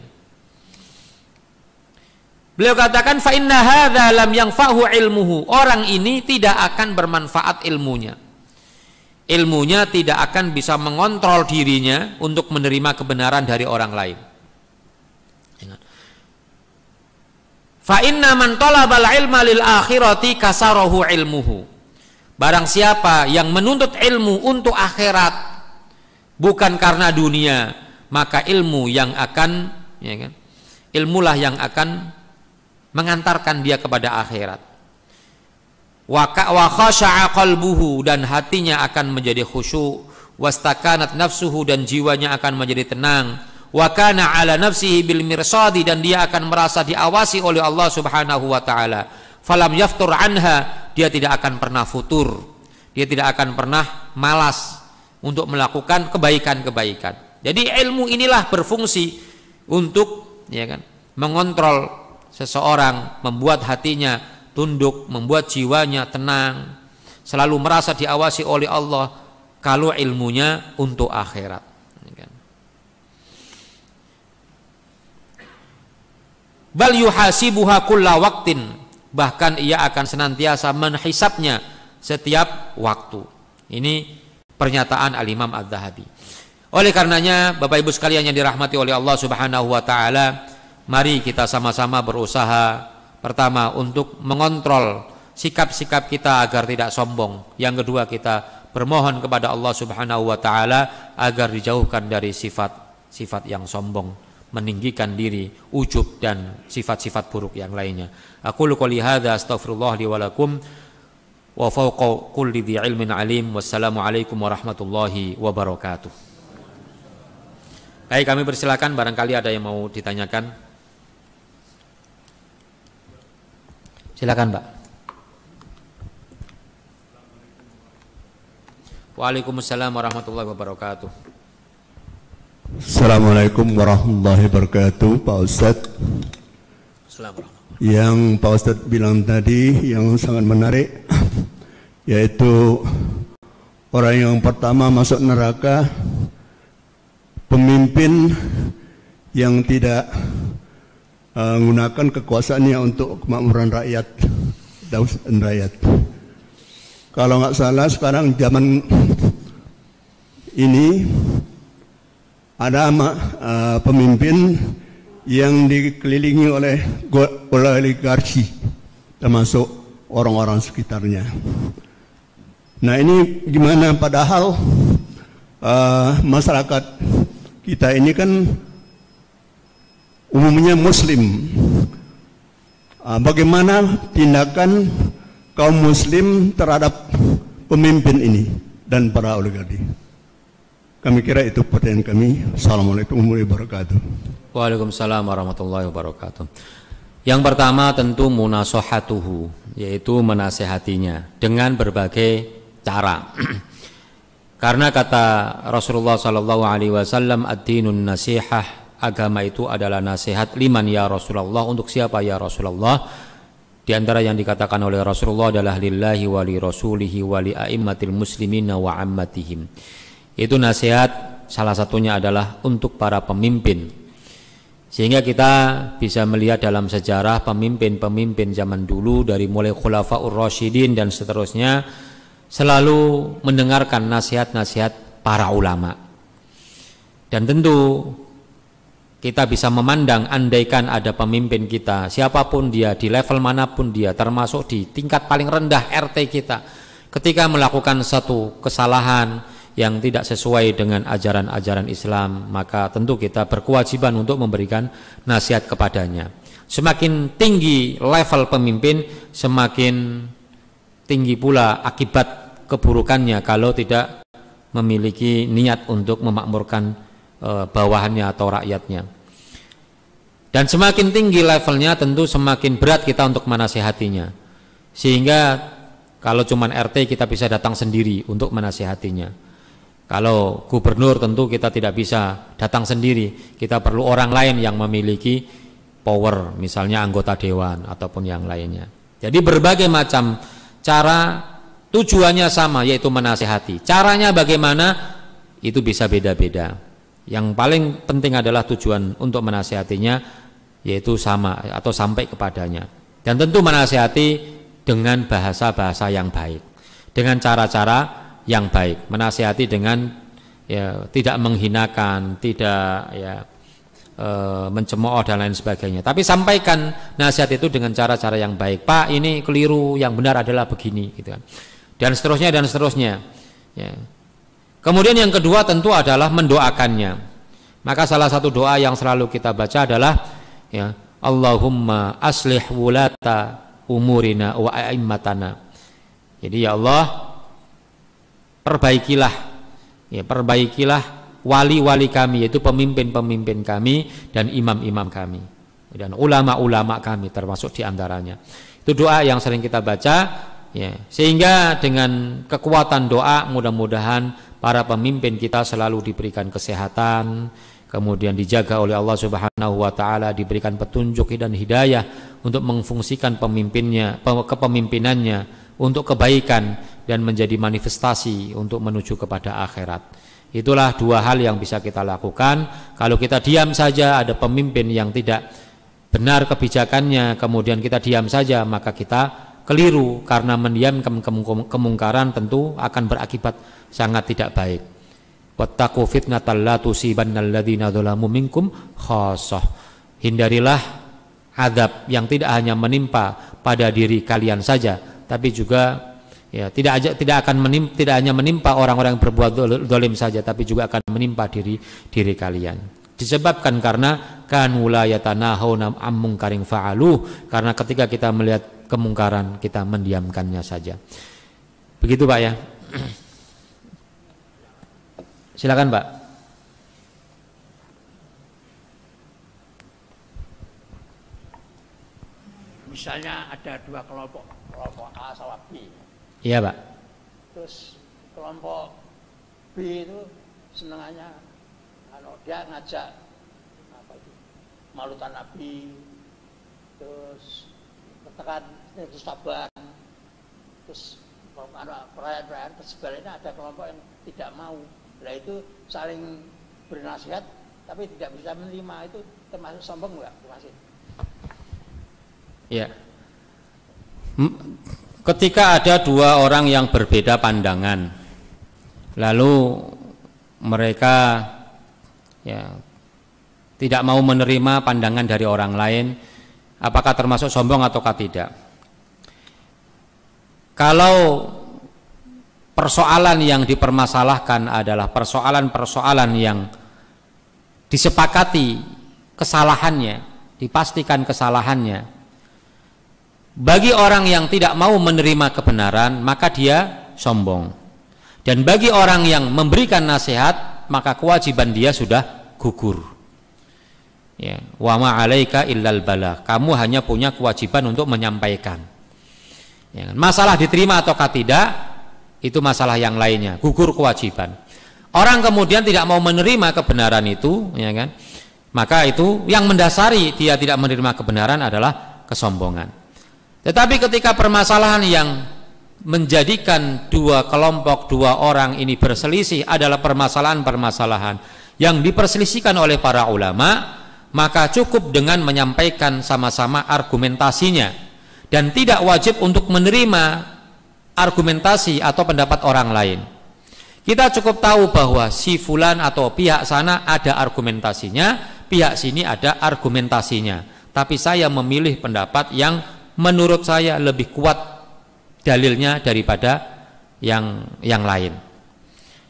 Beliau katakan fa inna hadza lam yanfa'hu ilmuhu. Orang ini tidak akan bermanfaat ilmunya. Ilmunya tidak akan bisa mengontrol dirinya untuk menerima kebenaran dari orang lain. Fa inna man talabal ilma lil akhirati kasarahu ilmuhu. Barang siapa yang menuntut ilmu untuk akhirat bukan karena dunia, maka ilmu yang akan ya kan? Ilmulah yang akan mengantarkan dia kepada akhirat. Wa khasha'a qalbuhu dan hatinya akan menjadi khusyuk, wastakanat nafsuhu dan jiwanya akan menjadi tenang wa ala nafsihi bil mirsadi dan dia akan merasa diawasi oleh Allah Subhanahu wa taala. Falam yaftur anha, dia tidak akan pernah futur. Dia tidak akan pernah malas untuk melakukan kebaikan-kebaikan. Jadi ilmu inilah berfungsi untuk ya kan, mengontrol seseorang, membuat hatinya tunduk, membuat jiwanya tenang, selalu merasa diawasi oleh Allah kalau ilmunya untuk akhirat. bal yuhasibuha kulla waktin bahkan ia akan senantiasa menghisapnya setiap waktu ini pernyataan Al Imam zahabi oleh karenanya Bapak Ibu sekalian yang dirahmati oleh Allah Subhanahu wa taala mari kita sama-sama berusaha pertama untuk mengontrol sikap-sikap kita agar tidak sombong yang kedua kita bermohon kepada Allah Subhanahu wa taala agar dijauhkan dari sifat sifat yang sombong meninggikan diri, ujub dan sifat-sifat buruk yang lainnya. Aku luka lihada astagfirullah liwalakum wa fauqa kulli di ilmin alim wassalamualaikum warahmatullahi wabarakatuh. Baik, kami persilakan barangkali ada yang mau ditanyakan. Silakan, Pak. Waalaikumsalam warahmatullahi wabarakatuh. Assalamualaikum warahmatullahi wabarakatuh Pak Ustadz Yang Pak Ustadz bilang tadi yang sangat menarik (clears throat) Yaitu orang yang pertama masuk neraka Pemimpin yang tidak uh, kekuasaannya untuk kemakmuran rakyat dan rakyat Kalau nggak salah sekarang zaman (clears throat) ini ada uh, pemimpin yang dikelilingi oleh oligarki termasuk orang-orang sekitarnya. Nah ini gimana padahal uh, masyarakat kita ini kan umumnya muslim. Uh, bagaimana tindakan kaum muslim terhadap pemimpin ini dan para oligarki? Kami kira itu pertanyaan kami. Assalamualaikum warahmatullahi wabarakatuh. Waalaikumsalam warahmatullahi wabarakatuh. Yang pertama tentu munasohatuhu, yaitu menasehatinya dengan berbagai cara. (clears throat) Karena kata Rasulullah Sallallahu Alaihi Wasallam, ad-dinun nasihah, agama itu adalah nasihat liman ya Rasulullah untuk siapa ya Rasulullah di antara yang dikatakan oleh Rasulullah adalah lillahi wali rasulihi wali aimmatil muslimina wa ammatihim itu nasihat salah satunya adalah untuk para pemimpin. Sehingga kita bisa melihat dalam sejarah pemimpin-pemimpin zaman dulu dari mulai Khulafaur Rasyidin dan seterusnya selalu mendengarkan nasihat-nasihat para ulama. Dan tentu kita bisa memandang andaikan ada pemimpin kita siapapun dia di level manapun dia termasuk di tingkat paling rendah RT kita ketika melakukan satu kesalahan yang tidak sesuai dengan ajaran-ajaran Islam, maka tentu kita berkewajiban untuk memberikan nasihat kepadanya. Semakin tinggi level pemimpin, semakin tinggi pula akibat keburukannya kalau tidak memiliki niat untuk memakmurkan e, bawahannya atau rakyatnya. Dan semakin tinggi levelnya tentu semakin berat kita untuk menasihatinya. Sehingga kalau cuman RT kita bisa datang sendiri untuk menasihatinya kalau gubernur tentu kita tidak bisa datang sendiri, kita perlu orang lain yang memiliki power, misalnya anggota dewan ataupun yang lainnya. Jadi berbagai macam cara tujuannya sama yaitu menasehati. Caranya bagaimana itu bisa beda-beda. Yang paling penting adalah tujuan untuk menasehatinya yaitu sama atau sampai kepadanya. Dan tentu menasehati dengan bahasa-bahasa yang baik, dengan cara-cara yang baik, menasihati dengan ya, tidak menghinakan, tidak ya e, mencemooh dan lain sebagainya. Tapi sampaikan nasihat itu dengan cara-cara yang baik. Pak, ini keliru, yang benar adalah begini, gitu kan. Dan seterusnya dan seterusnya. Ya. Kemudian yang kedua tentu adalah mendoakannya. Maka salah satu doa yang selalu kita baca adalah ya, Allahumma aslih wulata umurina wa a'immatana. Jadi ya Allah perbaikilah ya perbaikilah wali-wali kami yaitu pemimpin-pemimpin kami dan imam-imam kami dan ulama-ulama kami termasuk diantaranya itu doa yang sering kita baca ya sehingga dengan kekuatan doa mudah-mudahan para pemimpin kita selalu diberikan kesehatan kemudian dijaga oleh Allah Subhanahu wa taala diberikan petunjuk dan hidayah untuk mengfungsikan pemimpinnya kepemimpinannya untuk kebaikan dan menjadi manifestasi untuk menuju kepada akhirat. Itulah dua hal yang bisa kita lakukan. Kalau kita diam saja, ada pemimpin yang tidak benar kebijakannya, kemudian kita diam saja, maka kita keliru karena mendiamkan kemungkaran tentu akan berakibat sangat tidak baik. Wattaqu fitnatal la tusibannal ladzina dzalamu minkum khassah. Hindarilah adab yang tidak hanya menimpa pada diri kalian saja, tapi juga ya tidak aja tidak akan menim, tidak hanya menimpa orang-orang yang berbuat dolim saja tapi juga akan menimpa diri diri kalian disebabkan karena kan la yatanahuna ammung karing fa'aluh karena ketika kita melihat kemungkaran kita mendiamkannya saja begitu Pak ya (clears throat) silakan Pak misalnya ada dua kelompok kelompok A sama B Iya pak. Terus kelompok B itu senengannya kalau dia ngajak apa itu malutan nabi terus tekan eh, terus taban terus perayaan-perayaan sebaliknya ada kelompok yang tidak mau lah itu saling bernasihat tapi tidak bisa menerima itu termasuk sombong nggak termasuk ya Ketika ada dua orang yang berbeda pandangan, lalu mereka ya tidak mau menerima pandangan dari orang lain, apakah termasuk sombong ataukah tidak? Kalau persoalan yang dipermasalahkan adalah persoalan-persoalan yang disepakati kesalahannya, dipastikan kesalahannya, bagi orang yang tidak mau menerima kebenaran, maka dia sombong. Dan bagi orang yang memberikan nasihat, maka kewajiban dia sudah gugur. Ya, wa ma alaika illal bala. Kamu hanya punya kewajiban untuk menyampaikan. Ya, kan? masalah diterima ataukah tidak itu masalah yang lainnya, gugur kewajiban. Orang kemudian tidak mau menerima kebenaran itu, ya kan? Maka itu yang mendasari dia tidak menerima kebenaran adalah kesombongan. Tetapi ketika permasalahan yang menjadikan dua kelompok dua orang ini berselisih adalah permasalahan-permasalahan yang diperselisihkan oleh para ulama, maka cukup dengan menyampaikan sama-sama argumentasinya dan tidak wajib untuk menerima argumentasi atau pendapat orang lain. Kita cukup tahu bahwa si fulan atau pihak sana ada argumentasinya, pihak sini ada argumentasinya. Tapi saya memilih pendapat yang menurut saya lebih kuat dalilnya daripada yang yang lain.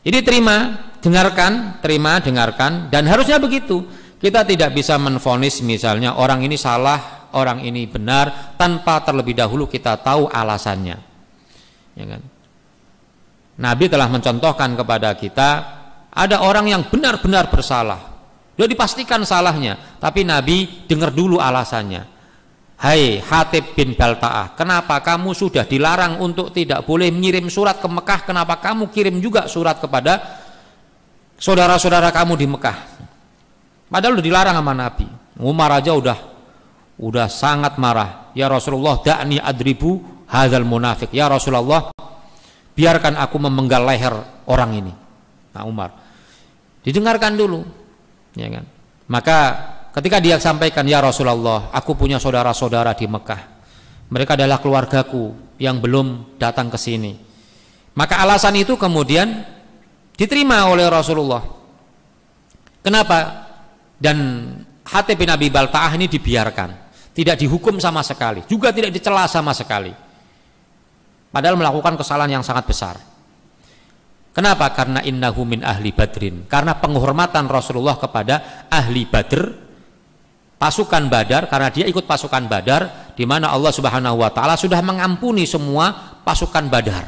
Jadi terima, dengarkan, terima, dengarkan dan harusnya begitu. Kita tidak bisa menfonis misalnya orang ini salah, orang ini benar tanpa terlebih dahulu kita tahu alasannya. Ya kan? Nabi telah mencontohkan kepada kita ada orang yang benar-benar bersalah. Dia dipastikan salahnya, tapi Nabi dengar dulu alasannya. Hai Hatib bin Balta'ah, kenapa kamu sudah dilarang untuk tidak boleh mengirim surat ke Mekah, kenapa kamu kirim juga surat kepada saudara-saudara kamu di Mekah? Padahal udah dilarang sama Nabi. Umar aja udah udah sangat marah. Ya Rasulullah, dakni adribu hazal munafik. Ya Rasulullah, biarkan aku memenggal leher orang ini. Nah, Umar. Didengarkan dulu. Ya kan? Maka Ketika dia sampaikan, "Ya Rasulullah, aku punya saudara-saudara di Mekah. Mereka adalah keluargaku yang belum datang ke sini." Maka alasan itu kemudian diterima oleh Rasulullah. Kenapa? Dan hati bin Abi Balta'ah ini dibiarkan, tidak dihukum sama sekali, juga tidak dicela sama sekali. Padahal melakukan kesalahan yang sangat besar. Kenapa? Karena innahu min ahli badrin. Karena penghormatan Rasulullah kepada ahli badr pasukan Badar karena dia ikut pasukan Badar di mana Allah Subhanahu wa taala sudah mengampuni semua pasukan Badar.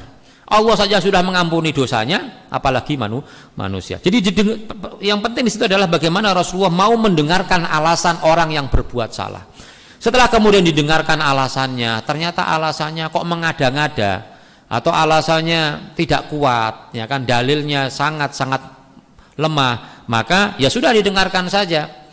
Allah saja sudah mengampuni dosanya apalagi manu, manusia. Jadi yang penting di situ adalah bagaimana Rasulullah mau mendengarkan alasan orang yang berbuat salah. Setelah kemudian didengarkan alasannya, ternyata alasannya kok mengada-ngada atau alasannya tidak kuat, ya kan dalilnya sangat-sangat lemah, maka ya sudah didengarkan saja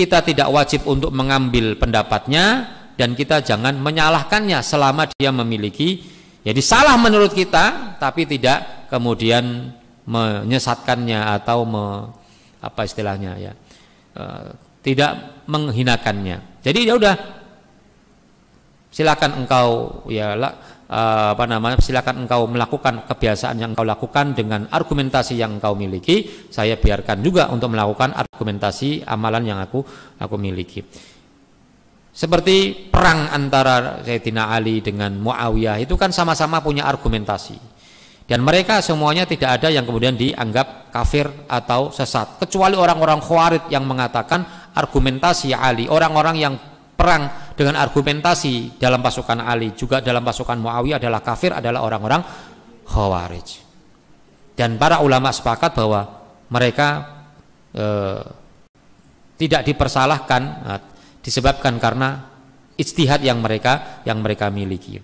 kita tidak wajib untuk mengambil pendapatnya dan kita jangan menyalahkannya selama dia memiliki. Jadi salah menurut kita tapi tidak kemudian menyesatkannya atau me, apa istilahnya ya. E, tidak menghinakannya. Jadi ya udah silakan engkau ya Eh, apa namanya silakan engkau melakukan kebiasaan yang engkau lakukan dengan argumentasi yang engkau miliki saya biarkan juga untuk melakukan argumentasi amalan yang aku aku miliki seperti perang antara Sayyidina Ali dengan Muawiyah itu kan sama-sama punya argumentasi dan mereka semuanya tidak ada yang kemudian dianggap kafir atau sesat kecuali orang-orang khawarid yang mengatakan argumentasi Ali orang-orang yang perang dengan argumentasi dalam pasukan Ali juga dalam pasukan Muawiyah adalah kafir adalah orang-orang khawarij dan para ulama sepakat bahwa mereka eh, tidak dipersalahkan e, disebabkan karena istihad yang mereka yang mereka miliki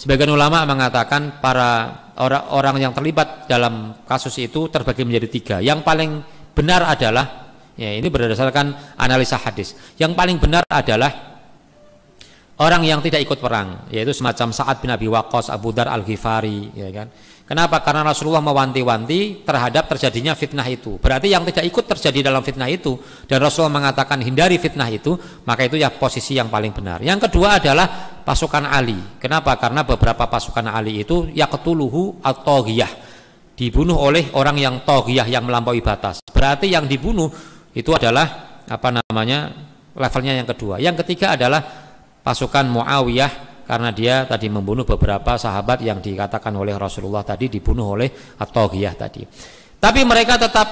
sebagian ulama mengatakan para orang-orang yang terlibat dalam kasus itu terbagi menjadi tiga yang paling benar adalah ya ini berdasarkan analisa hadis yang paling benar adalah orang yang tidak ikut perang yaitu semacam saat bin Abi Waqqas, Abu Dar Al-Ghifari ya kan. Kenapa? Karena Rasulullah mewanti-wanti terhadap terjadinya fitnah itu. Berarti yang tidak ikut terjadi dalam fitnah itu dan Rasulullah mengatakan hindari fitnah itu, maka itu ya posisi yang paling benar. Yang kedua adalah pasukan Ali. Kenapa? Karena beberapa pasukan Ali itu ya ketuluhu atau giyah dibunuh oleh orang yang togiyah yang melampaui batas. Berarti yang dibunuh itu adalah apa namanya levelnya yang kedua. Yang ketiga adalah pasukan Muawiyah karena dia tadi membunuh beberapa sahabat yang dikatakan oleh Rasulullah tadi dibunuh oleh At-Taghiyah tadi. Tapi mereka tetap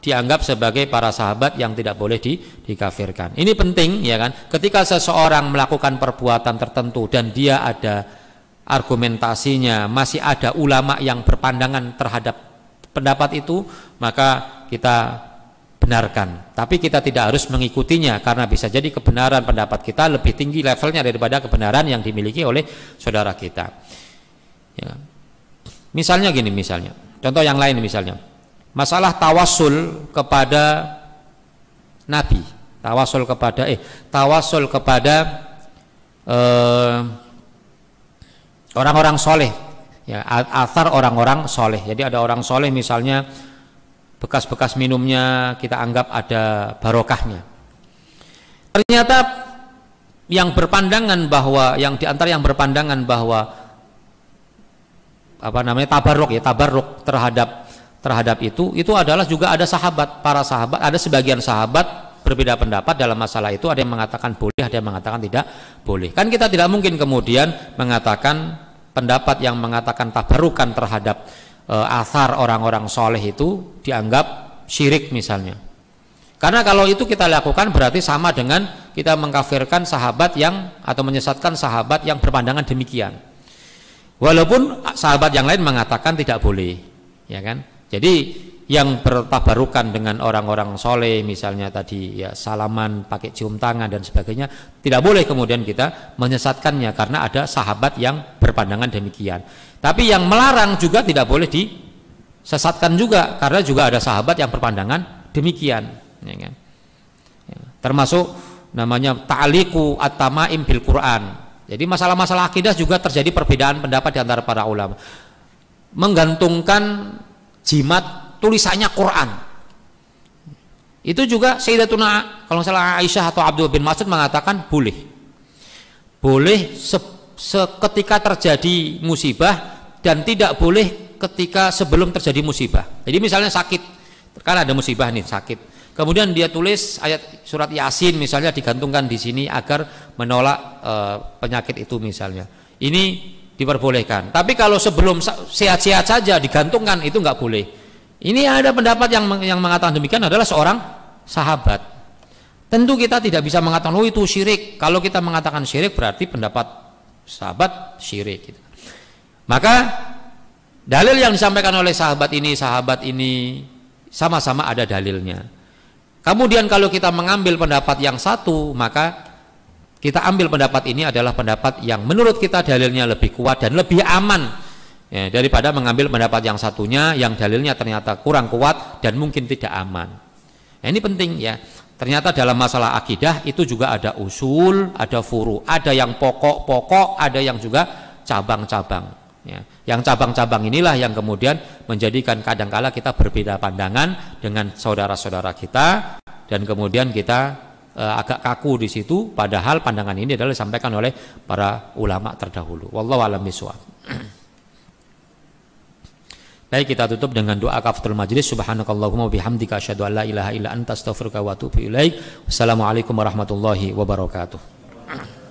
dianggap sebagai para sahabat yang tidak boleh di, dikafirkan. Ini penting ya kan. Ketika seseorang melakukan perbuatan tertentu dan dia ada argumentasinya, masih ada ulama yang berpandangan terhadap pendapat itu, maka kita benarkan. Tapi kita tidak harus mengikutinya karena bisa jadi kebenaran pendapat kita lebih tinggi levelnya daripada kebenaran yang dimiliki oleh saudara kita. Ya. Misalnya gini misalnya, contoh yang lain misalnya, masalah tawasul kepada nabi, tawasul kepada eh tawasul kepada orang eh, orang-orang soleh, ya, asar orang-orang soleh. Jadi ada orang soleh misalnya bekas-bekas minumnya kita anggap ada barokahnya. Ternyata yang berpandangan bahwa yang diantar yang berpandangan bahwa apa namanya tabarruk ya tabarruk terhadap terhadap itu itu adalah juga ada sahabat para sahabat ada sebagian sahabat berbeda pendapat dalam masalah itu ada yang mengatakan boleh ada yang mengatakan tidak boleh kan kita tidak mungkin kemudian mengatakan pendapat yang mengatakan tabarukan terhadap e, eh, athar orang-orang soleh itu dianggap syirik misalnya. Karena kalau itu kita lakukan berarti sama dengan kita mengkafirkan sahabat yang atau menyesatkan sahabat yang berpandangan demikian. Walaupun sahabat yang lain mengatakan tidak boleh, ya kan? Jadi yang bertabarukan dengan orang-orang soleh misalnya tadi ya salaman pakai cium tangan dan sebagainya tidak boleh kemudian kita menyesatkannya karena ada sahabat yang berpandangan demikian tapi yang melarang juga tidak boleh disesatkan juga karena juga ada sahabat yang berpandangan demikian. Ya kan? ya, termasuk namanya ta'liku at-tamaim bil Quran. Jadi masalah-masalah akidah juga terjadi perbedaan pendapat di antara para ulama. Menggantungkan jimat tulisannya Quran. Itu juga Sayyidatuna kalau salah Aisyah atau Abdul bin Mas'ud mengatakan boleh. Boleh se seketika terjadi musibah dan tidak boleh ketika sebelum terjadi musibah. Jadi misalnya sakit, kan ada musibah nih sakit. Kemudian dia tulis ayat surat Yasin misalnya digantungkan di sini agar menolak e, penyakit itu misalnya. Ini diperbolehkan. Tapi kalau sebelum sehat-sehat saja digantungkan itu nggak boleh. Ini ada pendapat yang yang mengatakan demikian adalah seorang sahabat. Tentu kita tidak bisa mengatakan oh itu syirik. Kalau kita mengatakan syirik berarti pendapat sahabat syirik. Gitu. Maka dalil yang disampaikan oleh sahabat ini, sahabat ini sama-sama ada dalilnya. Kemudian kalau kita mengambil pendapat yang satu, maka kita ambil pendapat ini adalah pendapat yang menurut kita dalilnya lebih kuat dan lebih aman ya, daripada mengambil pendapat yang satunya yang dalilnya ternyata kurang kuat dan mungkin tidak aman. Ya, ini penting ya. Ternyata dalam masalah akidah itu juga ada usul, ada furu, ada yang pokok-pokok, ada yang juga cabang-cabang. Ya, yang cabang-cabang inilah yang kemudian menjadikan kadangkala kita berbeda pandangan dengan saudara-saudara kita dan kemudian kita e, agak kaku di situ padahal pandangan ini adalah disampaikan oleh para ulama terdahulu. Wallahu alam bisawab. Baik kita tutup dengan doa kafatul majlis subhanakallahumma bihamdika asyhadu an la ilaha illa anta astaghfiruka wa atubu ilaik. Wassalamualaikum warahmatullahi wabarakatuh.